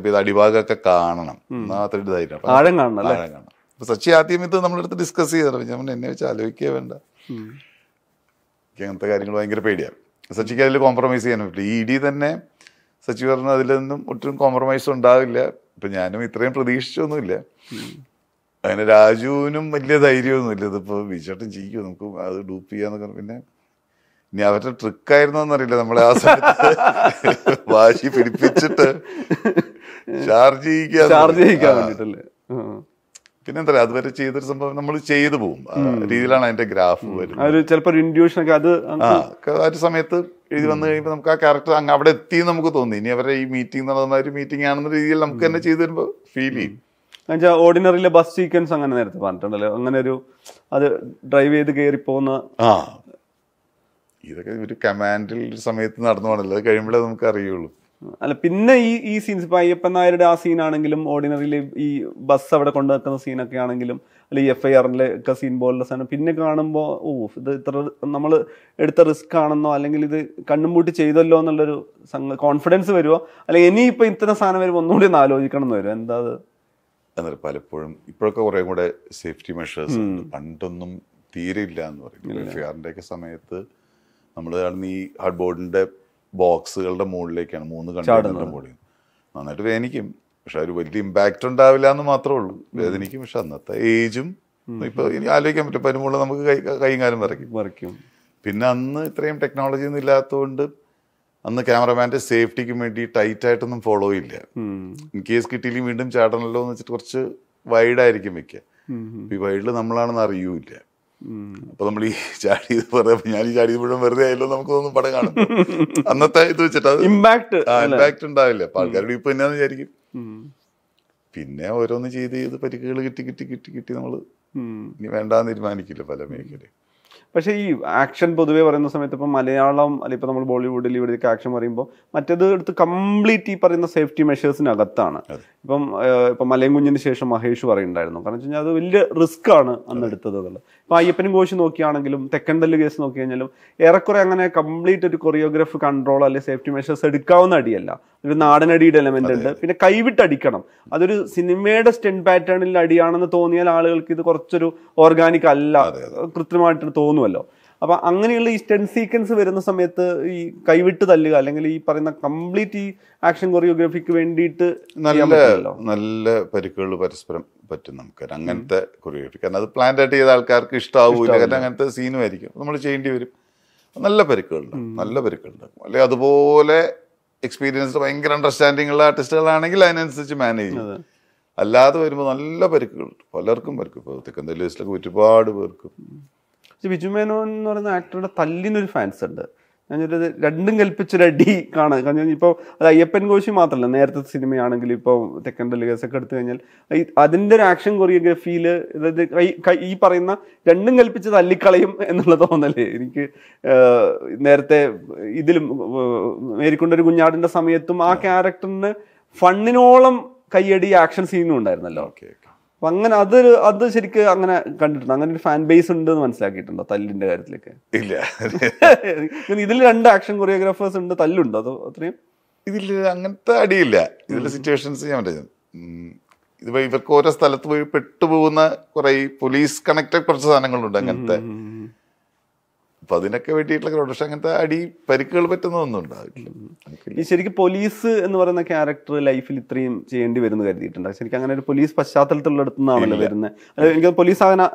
അപ്പ് ചെയ്ത് അടിഭാഗമൊക്കെ കാണണം മാത്രം ഇതായിട്ട് ആഴം കാണണം ആഴം കാണണം അപ്പൊ സച്ചി ആദ്യം ഇത് നമ്മളെടുത്ത് ഡിസ്കസ് ചെയ്തറിയാം നമ്മൾ എന്നെ വെച്ച് ആലോചിക്കുക വേണ്ട എനിക്ക് അങ്ങനത്തെ കാര്യങ്ങൾ ഭയങ്കര പേടിയാണ് സച്ചിക്ക് അതിൽ കോംപ്രമൈസ് ചെയ്യാൻ പറ്റില്ല ഇ ഡി തന്നെ സച്ചി പറഞ്ഞ നിന്നും ഒട്ടും കോംപ്രമൈസ് ഉണ്ടാവില്ല ഇപ്പം ഞാനും ഇത്രയും പ്രതീക്ഷിച്ചൊന്നുമില്ല അങ്ങനെ രാജുവിനും വലിയ ഇല്ല ഇതിപ്പോൾ വിചേട്ടൻ ചെയ്യും നമുക്ക് അത് ഡൂപ്പ് ചെയ്യാന്നൊക്കെ പിന്നെ ഇനി അവരുടെ ട്രിക്കായിരുന്നോ അറിയില്ല നമ്മളെ ആ സമയത്ത് [laughs] വാശി പിടിപ്പിച്ചിട്ട് ചാർജ് ചെയ്യിക്കാൻ ചാർജ് ചെയ്യിക്കാൻ അതുവരെ ചെയ്തൊരു സംഭവം നമ്മൾ ചെയ്തു പോകും രീതിയിലാണ് അതിന്റെ ഗ്രാഫ് വരുന്നത് ഒക്കെ അത് ആ ഒരു സമയത്ത് എഴുതി വന്നു കഴിയുമ്പോൾ നമുക്ക് ആ ക്യാരക്ടർ അങ്ങ് അവിടെ എത്തി നമുക്ക് തോന്നി ഇനി അവരെ ഈ മീറ്റിംഗ് നടന്ന ഒരു മീറ്റിംഗ് ആണെന്ന രീതിയിൽ നമുക്ക് തന്നെ ചെയ്തു തരുമ്പോൾ ഫീൽ ചെയ്യും എന്നുവെച്ചാൽ ഓർഡിനറിയിലെ ബസ് സീക്വൻസ് അങ്ങനെ നേരത്തെ പറഞ്ഞിട്ടുണ്ടല്ലോ അങ്ങനെ ഒരു അത് ഡ്രൈവ് ചെയ്ത് കയറി പോകുന്ന ആ ഇതൊക്കെ ഒരു കമാൻഡിൽ സമയത്ത് നടന്നു പോകണല്ലോ അത് കഴിയുമ്പോഴേ നമുക്ക് അറിയുള്ളൂ അല്ല പിന്നെ ഈ ഈ സീൻസ് ഇപ്പൊ അയ്യപ്പൻ നായരുടെ ആ സീൻ ആണെങ്കിലും ഓർഡിനറിയിൽ ഈ ബസ് അവിടെ കൊണ്ടുവെക്കുന്ന സീനൊക്കെ ആണെങ്കിലും അല്ലെങ്കിൽ എഫ് ഐ ഒക്കെ സീൻ പോലുള്ള സാധനം പിന്നെ കാണുമ്പോൾ ഓ ഇത് ഇത്ര നമ്മൾ എടുത്ത റിസ്ക് ആണെന്നോ അല്ലെങ്കിൽ ഇത് കണ്ണുംപൂട്ടി ചെയ്തല്ലോ എന്നുള്ളൊരു കോൺഫിഡൻസ് വരുമോ അല്ലെങ്കിൽ ഇനിയിപ്പോൾ ഇത്തരം സാധനം വരുമ്പോൾ ഒന്നുകൂടി ഒന്ന് ആലോചിക്കണം എന്ന് വരും എന്താ അത് എന്നാൽ പലപ്പോഴും ഇപ്പോഴൊക്കെ കുറേ കൂടെ സേഫ്റ്റി മെഷേഴ്സ് പണ്ടൊന്നും തീരെ ഇല്ല എന്ന് പറയും എഫ് ഐ ആറിൻ്റെ ഒക്കെ സമയത്ത് നമ്മൾ ഈ ഹാർഡ് ബോർഡിൻ്റെ ബോക്സുകളുടെ മുകളിലേക്കാണ് മൂന്ന് കണ്ടെയ്നറിൻ്റെ മുകളിൽ നന്നായിട്ട് വേനിക്കും പക്ഷെ ഒരു വലിയ ഇമ്പാക്റ്റ് ഉണ്ടാവില്ല എന്ന് മാത്രമേ ഉള്ളൂ വേദനയ്ക്കും പക്ഷെ അന്നത്തെ ഏജും ഇപ്പൊ ഇനി ആലോചിക്കാൻ പറ്റും പരുമുള്ള നമുക്ക് കൈയും കാലം വരയ്ക്കും വരയ്ക്കും പിന്നെ അന്ന് ഇത്രയും ടെക്നോളജി ഒന്നും ഇല്ലാത്തതുകൊണ്ട് അന്ന് ക്യാമറമാന്റെ സേഫ്റ്റിക്ക് വേണ്ടി ടൈറ്റ് ആയിട്ടൊന്നും ഫോളോ ഇല്ല ഇൻ കേസ് കിട്ടിയില്ലെങ്കിൽ വീണ്ടും ചാടണല്ലോ എന്ന് വെച്ചിട്ട് കുറച്ച് വൈഡായിരിക്കും വെക്കുക ഈ വൈഡിൽ നമ്മളാണെന്ന് അറിയൂല്ല അപ്പോൾ നമ്മൾ ഈ ചാടി പറയുമ്പോൾ ഞാൻ ഈ ചാടി മുഴുവൻ വെറുതെ ആയല്ലോ തോന്നും പടം കാണും അന്നത്തെ ഇത് വെച്ചിട്ട് അത് ഇമ്പാക്ട് ആ ഇമ്പാക്ട് ഉണ്ടാവില്ല അപ്പൊ ആൾക്കാരുടെ ഇപ്പൊ എന്നാന്ന് വിചാരിക്കും പിന്നെ ഓരോന്ന് ചെയ്ത് ചെയ്ത് പരിക്കുകൾ കിട്ടി കിട്ടി കിട്ടി കിട്ടി നമ്മൾ ഇനി വേണ്ടാന്ന് തീരുമാനിക്കില്ല പല മേഖലയും പക്ഷേ ഈ ആക്ഷൻ പൊതുവേ പറയുന്ന സമയത്ത് ഇപ്പം മലയാളം അല്ലെങ്കിൽ ഇപ്പം നമ്മൾ ബോളിവുഡിൽ ഇവിടെയൊക്കെ ആക്ഷൻ പറയുമ്പോൾ മറ്റേത് എടുത്ത് കംപ്ലീറ്റ് ഈ പറയുന്ന സേഫ്റ്റി മെഷേഴ്സിനകത്താണ് ഇപ്പം ഇപ്പം മലയും കുഞ്ഞിന് ശേഷം മഹേഷ് പറയുന്നുണ്ടായിരുന്നു കാരണം വെച്ച് കഴിഞ്ഞാൽ അത് വലിയ റിസ്ക് ആണ് അന്ന് എടുത്തത് എന്നുള്ളത് ഇപ്പം അയ്യപ്പനും കോശി നോക്കിയാണെങ്കിലും തെക്കൻ കേസ് നോക്കി കഴിഞ്ഞാലും ഏറെക്കുറെ അങ്ങനെ കംപ്ലീറ്റ് ഒരു കൊറിയോഗ്രാഫ് കൺട്രോൾ അല്ലെങ്കിൽ സേഫ്റ്റി മെഷേഴ്സ് എടുക്കാവുന്ന അടിയല്ല ഒരു നാടനടിയുടെ എലമെന്റ് ഉണ്ട് പിന്നെ അടിക്കണം അതൊരു സിനിമയുടെ സ്റ്റെൻഡ് പാറ്റേണിൽ അടിയാണെന്ന് തോന്നിയാൽ ആളുകൾക്ക് ഇത് കുറച്ചൊരു ഓർഗാനിക് അല്ല കൃത്യമായിട്ട് തോന്നുമല്ലോ അപ്പോൾ അങ്ങനെയുള്ള ഈ സ്റ്റെൻ സീക്വൻസ് വരുന്ന സമയത്ത് ഈ കൈവിട്ട് തല്ലുക അല്ലെങ്കിൽ ഈ പറയുന്ന കംപ്ലീറ്റ് ഈ ആക്ഷൻ കൊറിയോഗ്രഫിക്ക് വേണ്ടിയിട്ട് നല്ല നല്ല പരിക്കുകൾ പരസ്പരം പറ്റും നമുക്ക് അങ്ങനത്തെ കൊറിയോഗ്രഫി കാരണം അത് പ്ലാൻ ആയിട്ട് ചെയ്ത ആൾക്കാർക്ക് ഇഷ്ടാവൂല കാരണം അങ്ങനത്തെ സീനും ആയിരിക്കും നമ്മൾ ചെയ്യേണ്ടി വരും നല്ല പരിക്കുകളുണ്ടാകും നല്ല പരിക്കുകളുണ്ടാകും അല്ലെങ്കിൽ അതുപോലെ എക്സ്പീരിയൻസ്ഡ് ഭയങ്കര അണ്ടർസ്റ്റാൻഡിംഗ് ഉള്ള ആർട്ടിസ്റ്റുകളാണെങ്കിൽ അതിനനുസരിച്ച് മാനേജ് ചെയ്യും അല്ലാതെ വരുമ്പോൾ നല്ല പരിക്കുകളുണ്ട് പലർക്കും പരിക്കും ഇപ്പോൾ തെക്കന്തല്ലി ദിവസത്തിലൊക്കെ ഒരുപാട് പേർക്കും പക്ഷെ ബിജു മേനോൻ എന്ന് പറയുന്ന ആക്ടറുടെ തല്ലിനൊരു ഫാൻസ് ഉണ്ട് ഞാനൊരു രണ്ടും അടി കാണാൻ കാരണം ഇപ്പോൾ അത് അയ്യപ്പൻ കോശി മാത്രമല്ല നേരത്തെ സിനിമയാണെങ്കിൽ ഇപ്പോൾ തെക്കൻ ഡെലിഗേഴ്സ് ഒക്കെ എടുത്തു കഴിഞ്ഞാൽ അതിൻ്റെ ഒരു ആക്ഷൻ കൊറിയോഗ്രഫിയിൽ ഈ പറയുന്ന രണ്ടും കൽപ്പിച്ച് തല്ലിക്കളയും എന്നുള്ള തോന്നലേ എനിക്ക് നേരത്തെ ഇതിലും മേരിക്കൊണ്ടൊരു കുഞ്ഞാടിൻ്റെ സമയത്തും ആ ക്യാരക്ടറിന് ഫണ്ണിനോളം കയ്യടി ആക്ഷൻ സീനും ഉണ്ടായിരുന്നല്ലോ അപ്പൊ അങ്ങനെ അതൊരു അത് ശരിക്കും അങ്ങനെ കണ്ടിട്ടുണ്ട് അങ്ങനെ ഒരു ഫാൻ ബേസ് ഉണ്ട് എന്ന് മനസ്സിലാക്കിയിട്ടുണ്ടോ തല്ലിന്റെ കാര്യത്തിലേക്ക് ഇല്ല [laughs] ഇതിൽ രണ്ട് ആക്ഷൻ കൊറിയോഗ്രാഫേഴ്സ് ഉണ്ട് തല്ലുണ്ടോ അതോ അത്രയും ഇതിൽ അങ്ങനത്തെ അടിയില്ല ഇതിലെ സിറ്റുവേഷൻസ് ഞാൻ പറയുന്നത് ഇതിപ്പോൾ ഇവർക്ക് ഓരോ സ്ഥലത്ത് പോയി പെട്ടുപോകുന്ന കുറേ പോലീസ് കണക്റ്റഡ് കുറച്ച് സാധനങ്ങളുണ്ട് അങ്ങനത്തെ അപ്പൊ അതിനൊക്കെ വേണ്ടിയിട്ടുള്ള പ്രൊഡക്ഷൻ പക്ഷെ അങ്ങനത്തെ അടി പരിക്കുകൾ പറ്റുന്നതൊന്നും ഉണ്ടാവില്ല ഈ ശരിക്കും പോലീസ് എന്ന് പറയുന്ന ക്യാരക്ടർ ലൈഫിൽ ഇത്രയും ചെയ്യേണ്ടി വരുന്നു കരുതിയിട്ടുണ്ട് ശരിക്കും അങ്ങനെ ഒരു പോലീസ് പശ്ചാത്തലത്തിലുള്ളടത്തു നിന്നാണല്ലോ വരുന്നത് എനിക്ക് പോലീസ് അങ്ങനെ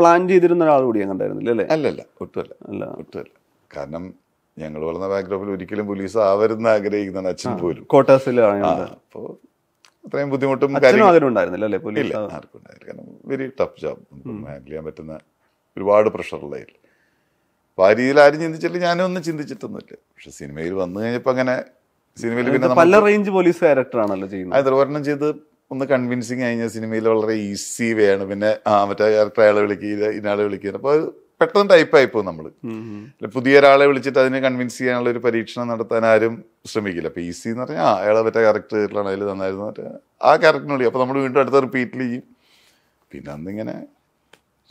പ്ലാൻ ചെയ്തിരുന്ന ഒരാൾ കൂടി ഞാൻ കണ്ടായിരുന്നില്ല അല്ലേ അല്ലല്ല ഒട്ടുമല്ല അല്ല ഒട്ടുമല്ല കാരണം ഞങ്ങൾ വളർന്ന ബാക്ക്ഗ്രൗണ്ടിൽ ഒരിക്കലും പോലീസ് ആവരുന്ന് ആഗ്രഹിക്കുന്നതാണ് അച്ഛൻ പോലും ക്വാർട്ടേഴ്സിലാണ് അപ്പോൾ അത്രയും ബുദ്ധിമുട്ടും ആഗ്രഹം ഉണ്ടായിരുന്നില്ല പോലീസ് ആർക്കും കാരണം വെരി ടഫ് ജോബ് ഹാൻഡിൽ ചെയ്യാൻ പറ്റുന്ന ഒരുപാട് പ്രഷറുള്ള അപ്പോൾ ആ രീതിയിൽ ആരും ചിന്തിച്ചില്ല ഞാനൊന്നും ചിന്തിച്ചിട്ടൊന്നുമില്ല പക്ഷെ സിനിമയിൽ വന്നു കഴിഞ്ഞപ്പോൾ അങ്ങനെ സിനിമയിൽ പിന്നെ പല റേഞ്ച് പോലീസ് ക്യാരക്ടറാണല്ലോ ചെയ്യുന്നത് ഒരെണ്ണം ചെയ്ത് ഒന്ന് കൺവിൻസിങ് ആയി സിനിമയിൽ വളരെ ഈസി വേ ആണ് പിന്നെ ആ മറ്റേ ക്യാരക്ടർ അയാളെ വിളിക്കുക ഇനാളെ വിളിക്കുക അപ്പോൾ പെട്ടെന്ന് ടൈപ്പ് ആയിപ്പോ നമ്മൾ പുതിയ ഒരാളെ വിളിച്ചിട്ട് അതിനെ കൺവിൻസ് ചെയ്യാനുള്ള ഒരു പരീക്ഷണം നടത്താൻ ആരും ശ്രമിക്കില്ല അപ്പോൾ ഈസി എന്ന് പറഞ്ഞാൽ ആ അയാളെ മറ്റേ ക്യാരക്ടർ ചെയ്തിട്ടാണ് അതിൽ നന്നായിരുന്നു മറ്റേ ആ വിളിക്കും അപ്പോൾ നമ്മൾ വീണ്ടും അടുത്ത റിപ്പീറ്റ് ചെയ്യും പിന്നെ അന്നിങ്ങനെ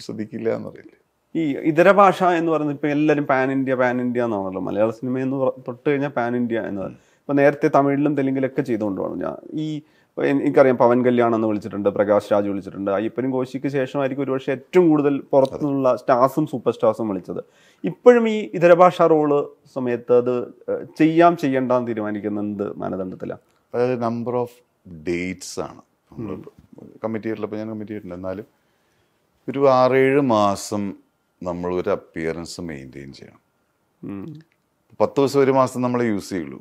ശ്രദ്ധിക്കില്ല എന്നറിയില്ല ഈ ഇതര ഭാഷ എന്ന് പറയുന്നത് ഇപ്പം എല്ലാവരും പാൻ ഇന്ത്യ പാൻ ഇന്ത്യ എന്നാണല്ലോ മലയാള സിനിമ എന്ന് തൊട്ട് കഴിഞ്ഞാൽ പാൻ ഇന്ത്യ എന്നതാണ് ഇപ്പം നേരത്തെ തമിഴിലും തെലുങ്കിലൊക്കെ ചെയ്തുകൊണ്ട് വന്നു ഞാൻ ഈ എനിക്കറിയാം പവൻ കല്യാൺ എന്ന് വിളിച്ചിട്ടുണ്ട് പ്രകാശ് രാജ് വിളിച്ചിട്ടുണ്ട് അയ്യപ്പനും കോശിക്ക് ശേഷമായിരിക്കും ഒരുപക്ഷെ ഏറ്റവും കൂടുതൽ പുറത്തുനിന്നുള്ള സ്റ്റാർസും സൂപ്പർ സ്റ്റാർസും വിളിച്ചത് ഇപ്പോഴും ഈ ഇതര ഭാഷ റോള് സമയത്ത് അത് ചെയ്യാം ചെയ്യണ്ടെന്ന് എന്ത് മാനദണ്ഡത്തിലാണ് അതായത് നമ്പർ ഓഫ് ഡേറ്റ്സ് ആണ് കമ്മിറ്റി ആയിട്ടുള്ളപ്പോൾ ഞാൻ കമ്മിറ്റി ആയിട്ടുണ്ട് എന്നാലും ഒരു ആറേഴ് മാസം നമ്മൾ ഒരു അപ്പിയറൻസ് മെയിൻറ്റെയിൻ ചെയ്യണം പത്ത് ദിവസം ഒരു മാസം നമ്മൾ യൂസ് ചെയ്യുള്ളൂ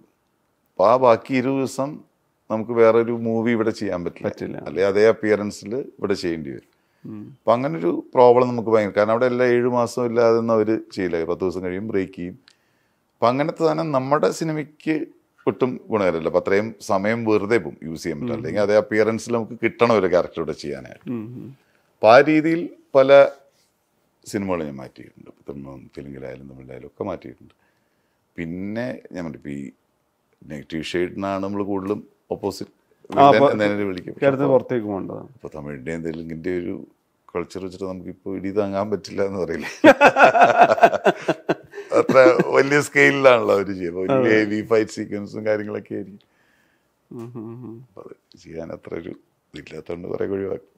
അപ്പം ആ ബാക്കി ഇരു ദിവസം നമുക്ക് വേറെ ഒരു മൂവി ഇവിടെ ചെയ്യാൻ പറ്റില്ല പറ്റില്ല അതേ അപ്പിയറൻസിൽ ഇവിടെ ചെയ്യേണ്ടി വരും അപ്പം അങ്ങനെ ഒരു പ്രോബ്ലം നമുക്ക് ഭയങ്കര കാരണം അവിടെ എല്ലാ ഏഴു മാസം ഇല്ലാതെ അവർ ചെയ്യില്ല പത്ത് ദിവസം കഴിയും ബ്രേക്ക് ചെയ്യും അപ്പം അങ്ങനത്തെ തന്നെ നമ്മുടെ സിനിമയ്ക്ക് ഒട്ടും ഗുണകരമല്ല അപ്പം അത്രയും സമയം വെറുതെ പോകും യൂസ് ചെയ്യാൻ പറ്റില്ല അല്ലെങ്കിൽ അതേ അപ്പിയറൻസിൽ നമുക്ക് കിട്ടണം ഒരു ക്യാരക്ടർ ഇവിടെ ചെയ്യാനായിട്ട് അപ്പം ആ രീതിയിൽ പല സിനിമകൾ ഞാൻ മാറ്റിയിട്ടുണ്ട് തെലുങ്കിലായാലും തമിഴിലായാലും ഒക്കെ മാറ്റിയിട്ടുണ്ട് പിന്നെ ഞാൻ പറഞ്ഞു ഈ നെഗറ്റീവ് ഷെയ്ഡിനാണ് നമ്മൾ കൂടുതലും ഓപ്പോസിറ്റ് വിളിക്കും പുറത്തേക്ക് പോകേണ്ടത് അപ്പോൾ തമിഴിൻ്റെയും തെലുങ്കിൻ്റെ ഒരു കൾച്ചർ വെച്ചിട്ട് നമുക്കിപ്പോൾ ഇടി താങ്ങാൻ പറ്റില്ല എന്ന് പറയില്ല [laughs] അത്ര വലിയ സ്കെയിലിലാണല്ലോ അവർ ചെയ്യുന്നത് വലിയ ഹെവി ഫൈറ്റ് സീക്വൻസും കാര്യങ്ങളൊക്കെ ആയിരിക്കും അത് ചെയ്യാൻ അത്ര ഒരു ഇതില്ലാത്തതുകൊണ്ട് കുറേ ഒഴിവാക്കും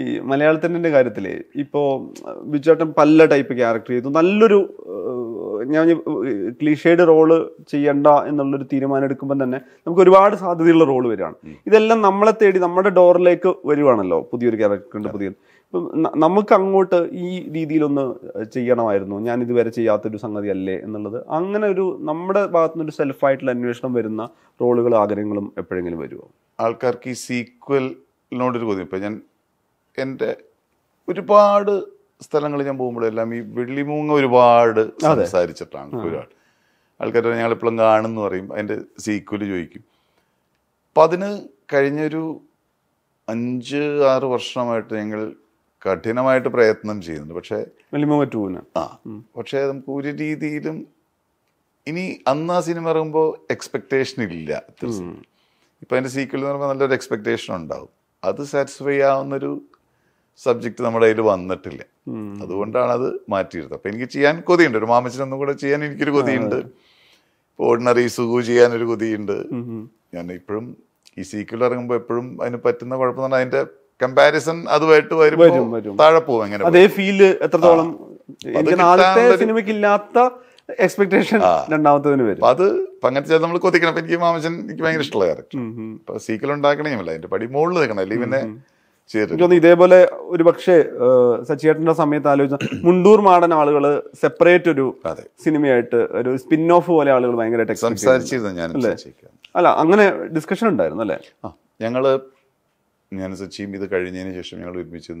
ഈ മലയാളത്തിൻ്റെ കാര്യത്തിൽ ഇപ്പോൾ ബിജുട്ടൻ പല ടൈപ്പ് ക്യാരക്ടർ ചെയ്തു നല്ലൊരു ഞാൻ ക്ലീഷേഡ് റോള് ചെയ്യണ്ട എന്നുള്ളൊരു തീരുമാനം എടുക്കുമ്പോൾ തന്നെ നമുക്ക് ഒരുപാട് സാധ്യതയുള്ള റോൾ വരികയാണ് ഇതെല്ലാം നമ്മളെ തേടി നമ്മുടെ ഡോറിലേക്ക് വരുവാണല്ലോ പുതിയൊരു ക്യാരക്ടർ പുതിയ ഇപ്പം നമുക്ക് അങ്ങോട്ട് ഈ രീതിയിലൊന്ന് ചെയ്യണമായിരുന്നു ഞാൻ ഇതുവരെ ചെയ്യാത്തൊരു സംഗതി അല്ലേ എന്നുള്ളത് അങ്ങനെ ഒരു നമ്മുടെ ഭാഗത്തു നിന്നൊരു സെൽഫായിട്ടുള്ള അന്വേഷണം വരുന്ന റോളുകളും ആഗ്രഹങ്ങളും എപ്പോഴെങ്കിലും വരുമോ ആൾക്കാർക്ക് ഈ സീക്വലിനോടൊരു കൊതി ഇപ്പം ഞാൻ എൻ്റെ ഒരുപാട് സ്ഥലങ്ങൾ ഞാൻ പോകുമ്പോഴെല്ലാം ഈ വെള്ളിമൂങ്ങ ഒരുപാട് സംസാരിച്ചിട്ടാണ് ഒരാൾ ആൾക്കാർ എപ്പോഴും കാണുന്നു പറയും അതിൻ്റെ സീക്വല് ചോദിക്കും അപ്പം അതിന് കഴിഞ്ഞൊരു അഞ്ച് ആറ് വർഷമായിട്ട് ഞങ്ങൾ കഠിനമായിട്ട് പ്രയത്നം ചെയ്യുന്നുണ്ട് പക്ഷേ വെള്ളിമൂങ്ങ ആ പക്ഷേ നമുക്ക് ഒരു രീതിയിലും ഇനി അന്ന് ആ സിനിമ ഇറങ്ങുമ്പോൾ എക്സ്പെക്റ്റേഷൻ ഇല്ല ഇപ്പം അതിൻ്റെ സീക്വൽ എന്ന് പറയുമ്പോൾ നല്ലൊരു എക്സ്പെക്റ്റേഷൻ ഉണ്ടാവും അത് സാറ്റിസ്ഫൈ ആവുന്നൊരു സബ്ജക്റ്റ് നമ്മുടെ കയ്യിൽ വന്നിട്ടില്ല അതുകൊണ്ടാണ് അത് മാറ്റിയിരുന്നത് അപ്പം എനിക്ക് ചെയ്യാൻ കൊതിയുണ്ട് ഒരു മാമച്ചനൊന്നും കൂടെ ചെയ്യാൻ എനിക്കൊരു കൊതിയുണ്ട് ഇപ്പോൾ ഓർഡിനറി സുഖു ചെയ്യാനൊരു കൊതിയുണ്ട് ഞാൻ ഇപ്പോഴും ഈ സീക്വൽ ഇറങ്ങുമ്പോൾ എപ്പോഴും അതിന് പറ്റുന്ന കുഴപ്പമെന്ന് അതിന്റെ കമ്പാരിസൺ അതുമായിട്ട് വരുമ്പോൾ താഴെ പോകും എങ്ങനെ അതേ ഫീല് എത്രത്തോളം സിനിമയ്ക്ക് ഇല്ലാത്ത എക്സ്പെക്ടേഷൻ രണ്ടാമത്തതിന് വരും അത് അങ്ങനത്തെ ചെയ്ത് നമ്മൾ കൊതിക്കണം എനിക്ക് മാമച്ചൻ എനിക്ക് ഭയങ്കര ഇഷ്ടമുള്ള കാര്യം അപ്പൊ സീക്വൽ ഉണ്ടാക്കണേമില്ല അതിന്റെ പടി മുകളിൽ നിൽക്കണം അല്ലെങ്കിൽ പിന്നെ എനിക്കൊന്ന് ഇതേപോലെ ഒരു പക്ഷേ സച്ചിയേട്ടന്റെ സമയത്ത് ആലോചിച്ച [clears throat] മുണ്ടൂർ മാടൻ ആളുകൾ സെപ്പറേറ്റ് ഒരു സിനിമയായിട്ട് ഒരു സ്പിൻ ഓഫ് പോലെ ആളുകൾ ഭയങ്കരമായിട്ട് സംസാരിച്ചിരുന്നു ഞാൻ അല്ല അങ്ങനെ ഡിസ്കഷൻ ഉണ്ടായിരുന്നു അല്ലേ ഞങ്ങള് ഞാൻ സച്ചിയും ഇത് കഴിഞ്ഞതിന് ശേഷം ഞങ്ങൾ ഒരുമിച്ച്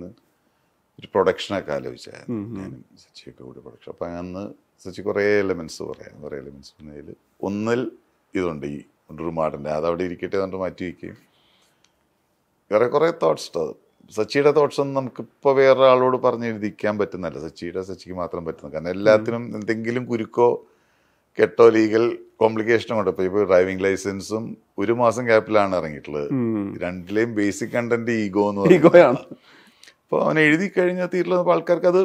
ഒരു പ്രൊഡക്ഷനൊക്കെ ആലോചിച്ചായിരുന്നു സച്ചിയൊക്കെ കൂടി പ്രൊഡക്ഷൻ അപ്പൊ അന്ന് സച്ചി കുറേ എലമെൻറ്റ്സ് പറയാം കുറെ എലമെൻറ്റ്സ് പറഞ്ഞതിൽ ഒന്നിൽ ഇതുണ്ട് ഈ മുണ്ടൂർ മാടൻ്റെ അത് അവിടെ ഇരിക്കട്ടെ എന്നിട്ട് മാറ്റി വയ്ക്കുകയും കുറേ തോട്ട്സ് ഉണ്ടാവും സച്ചിയുടെ തോട്ട്സ് ഒന്നും നമുക്കിപ്പോൾ വേറെ ആളോട് പറഞ്ഞ് എഴുതിക്കാൻ പറ്റുന്നല്ല സച്ചിയുടെ സച്ചിക്ക് മാത്രം പറ്റുന്നു കാരണം എല്ലാത്തിനും എന്തെങ്കിലും കുരുക്കോ കെട്ടോ ലീഗൽ കോംപ്ലിക്കേഷനും ഉണ്ട് ഇപ്പോൾ ഡ്രൈവിംഗ് ലൈസൻസും ഒരു മാസം ഗ്യാപ്പിലാണ് ഇറങ്ങിയിട്ടുള്ളത് രണ്ടിലെയും ബേസിക് കണ്ടന്റ് ഈഗോ എന്ന് പറയുന്നത് അപ്പോൾ അവനെ എഴുതി കഴിഞ്ഞാൽ തീരുള്ള ആൾക്കാർക്ക് അത്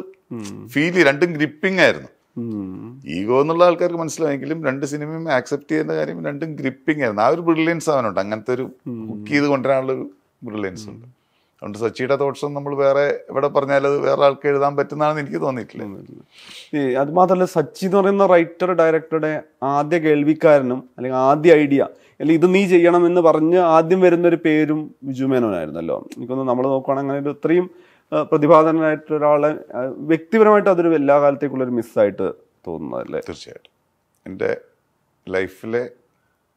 ഫീൽ രണ്ടും ഗ്രിപ്പിംഗ് ആയിരുന്നു ഈഗോ എന്നുള്ള ആൾക്കാർക്ക് മനസ്സിലായെങ്കിലും രണ്ട് സിനിമയും ആക്സെപ്റ്റ് ചെയ്യുന്ന കാര്യം രണ്ടും ഗ്രിപ്പിംഗ് ആയിരുന്നു ആ ഒരു ബ്രില്യൻസ് അവനുണ്ട് അങ്ങനത്തെ ഒരു കുക്ക് ചെയ്ത് കൊണ്ടുവരാനുള്ള ഒരു ബ്രില്യൻസ് ഉണ്ട് അതുകൊണ്ട് സച്ചിയുടെ തോട്ട്സ് നമ്മൾ വേറെ എവിടെ പറഞ്ഞാൽ അത് വേറെ ആൾക്ക് എഴുതാൻ പറ്റുന്നതാണെന്ന് എനിക്ക് തോന്നിയിട്ടില്ല ഈ അത് മാത്രമല്ല സച്ചി എന്ന് പറയുന്ന റൈറ്റർ ഡയറക്ടറുടെ ആദ്യ കേൾവിക്കാരനും അല്ലെങ്കിൽ ആദ്യ ഐഡിയ അല്ലെങ്കിൽ ഇത് നീ ചെയ്യണം എന്ന് പറഞ്ഞ് ആദ്യം വരുന്ന ഒരു പേരും വിജുമേനോനായിരുന്നല്ലോ എനിക്കൊന്ന് നമ്മൾ നോക്കുകയാണെങ്കിൽ അങ്ങനെ ഒരു ഇത്രയും പ്രതിഭാതനായിട്ട് ഒരാളെ വ്യക്തിപരമായിട്ട് അതൊരു എല്ലാ കാലത്തേക്കുള്ള ഒരു മിസ്സായിട്ട് തോന്നുന്നതല്ലേ തീർച്ചയായിട്ടും എൻ്റെ ലൈഫിലെ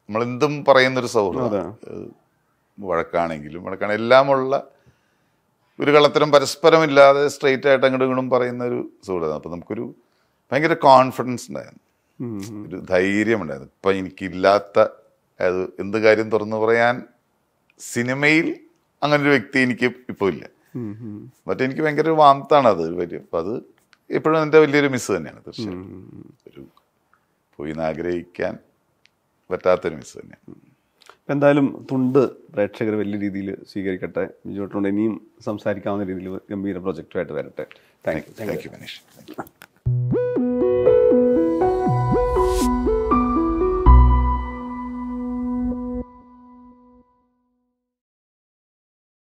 നമ്മളെന്തും പറയുന്നൊരു സൗഹൃദം വഴക്കാണെങ്കിലും വഴക്കാണ് എല്ലാമുള്ള ഒരു കള്ളത്തരം പരസ്പരമില്ലാതെ സ്ട്രെയിറ്റ് ആയിട്ട് അങ്ങോട്ടും ഇങ്ങോട്ടും പറയുന്ന ഒരു സുഹൃത്താണ് അപ്പം നമുക്കൊരു ഭയങ്കര കോൺഫിഡൻസ് ഉണ്ടായിരുന്നു ഒരു ധൈര്യം ഉണ്ടായിരുന്നു ഇപ്പം എനിക്കില്ലാത്ത അത് എന്ത് കാര്യം തുറന്നു പറയാൻ സിനിമയിൽ അങ്ങനെ ഒരു വ്യക്തി എനിക്ക് ഇപ്പോൾ ഇല്ല മറ്റേ എനിക്ക് ഭയങ്കര ഒരു വാമത്താണ് അത് വലിയ അപ്പം അത് എപ്പോഴും എൻ്റെ വലിയൊരു മിസ് തന്നെയാണ് തീർച്ചയായും ഒരു പോയി ആഗ്രഹിക്കാൻ പറ്റാത്തൊരു മിസ് തന്നെയാണ് എന്തായാലും തുണ്ട് പ്രേക്ഷകർ വലിയ രീതിയിൽ സ്വീകരിക്കട്ടെ വിജയോട്ടുണ്ട് ഇനിയും സംസാരിക്കാവുന്ന രീതിയിൽ ഗംഭീര പ്രൊജക്റ്റുമായിട്ട് വരട്ടെ thank you thank you Manish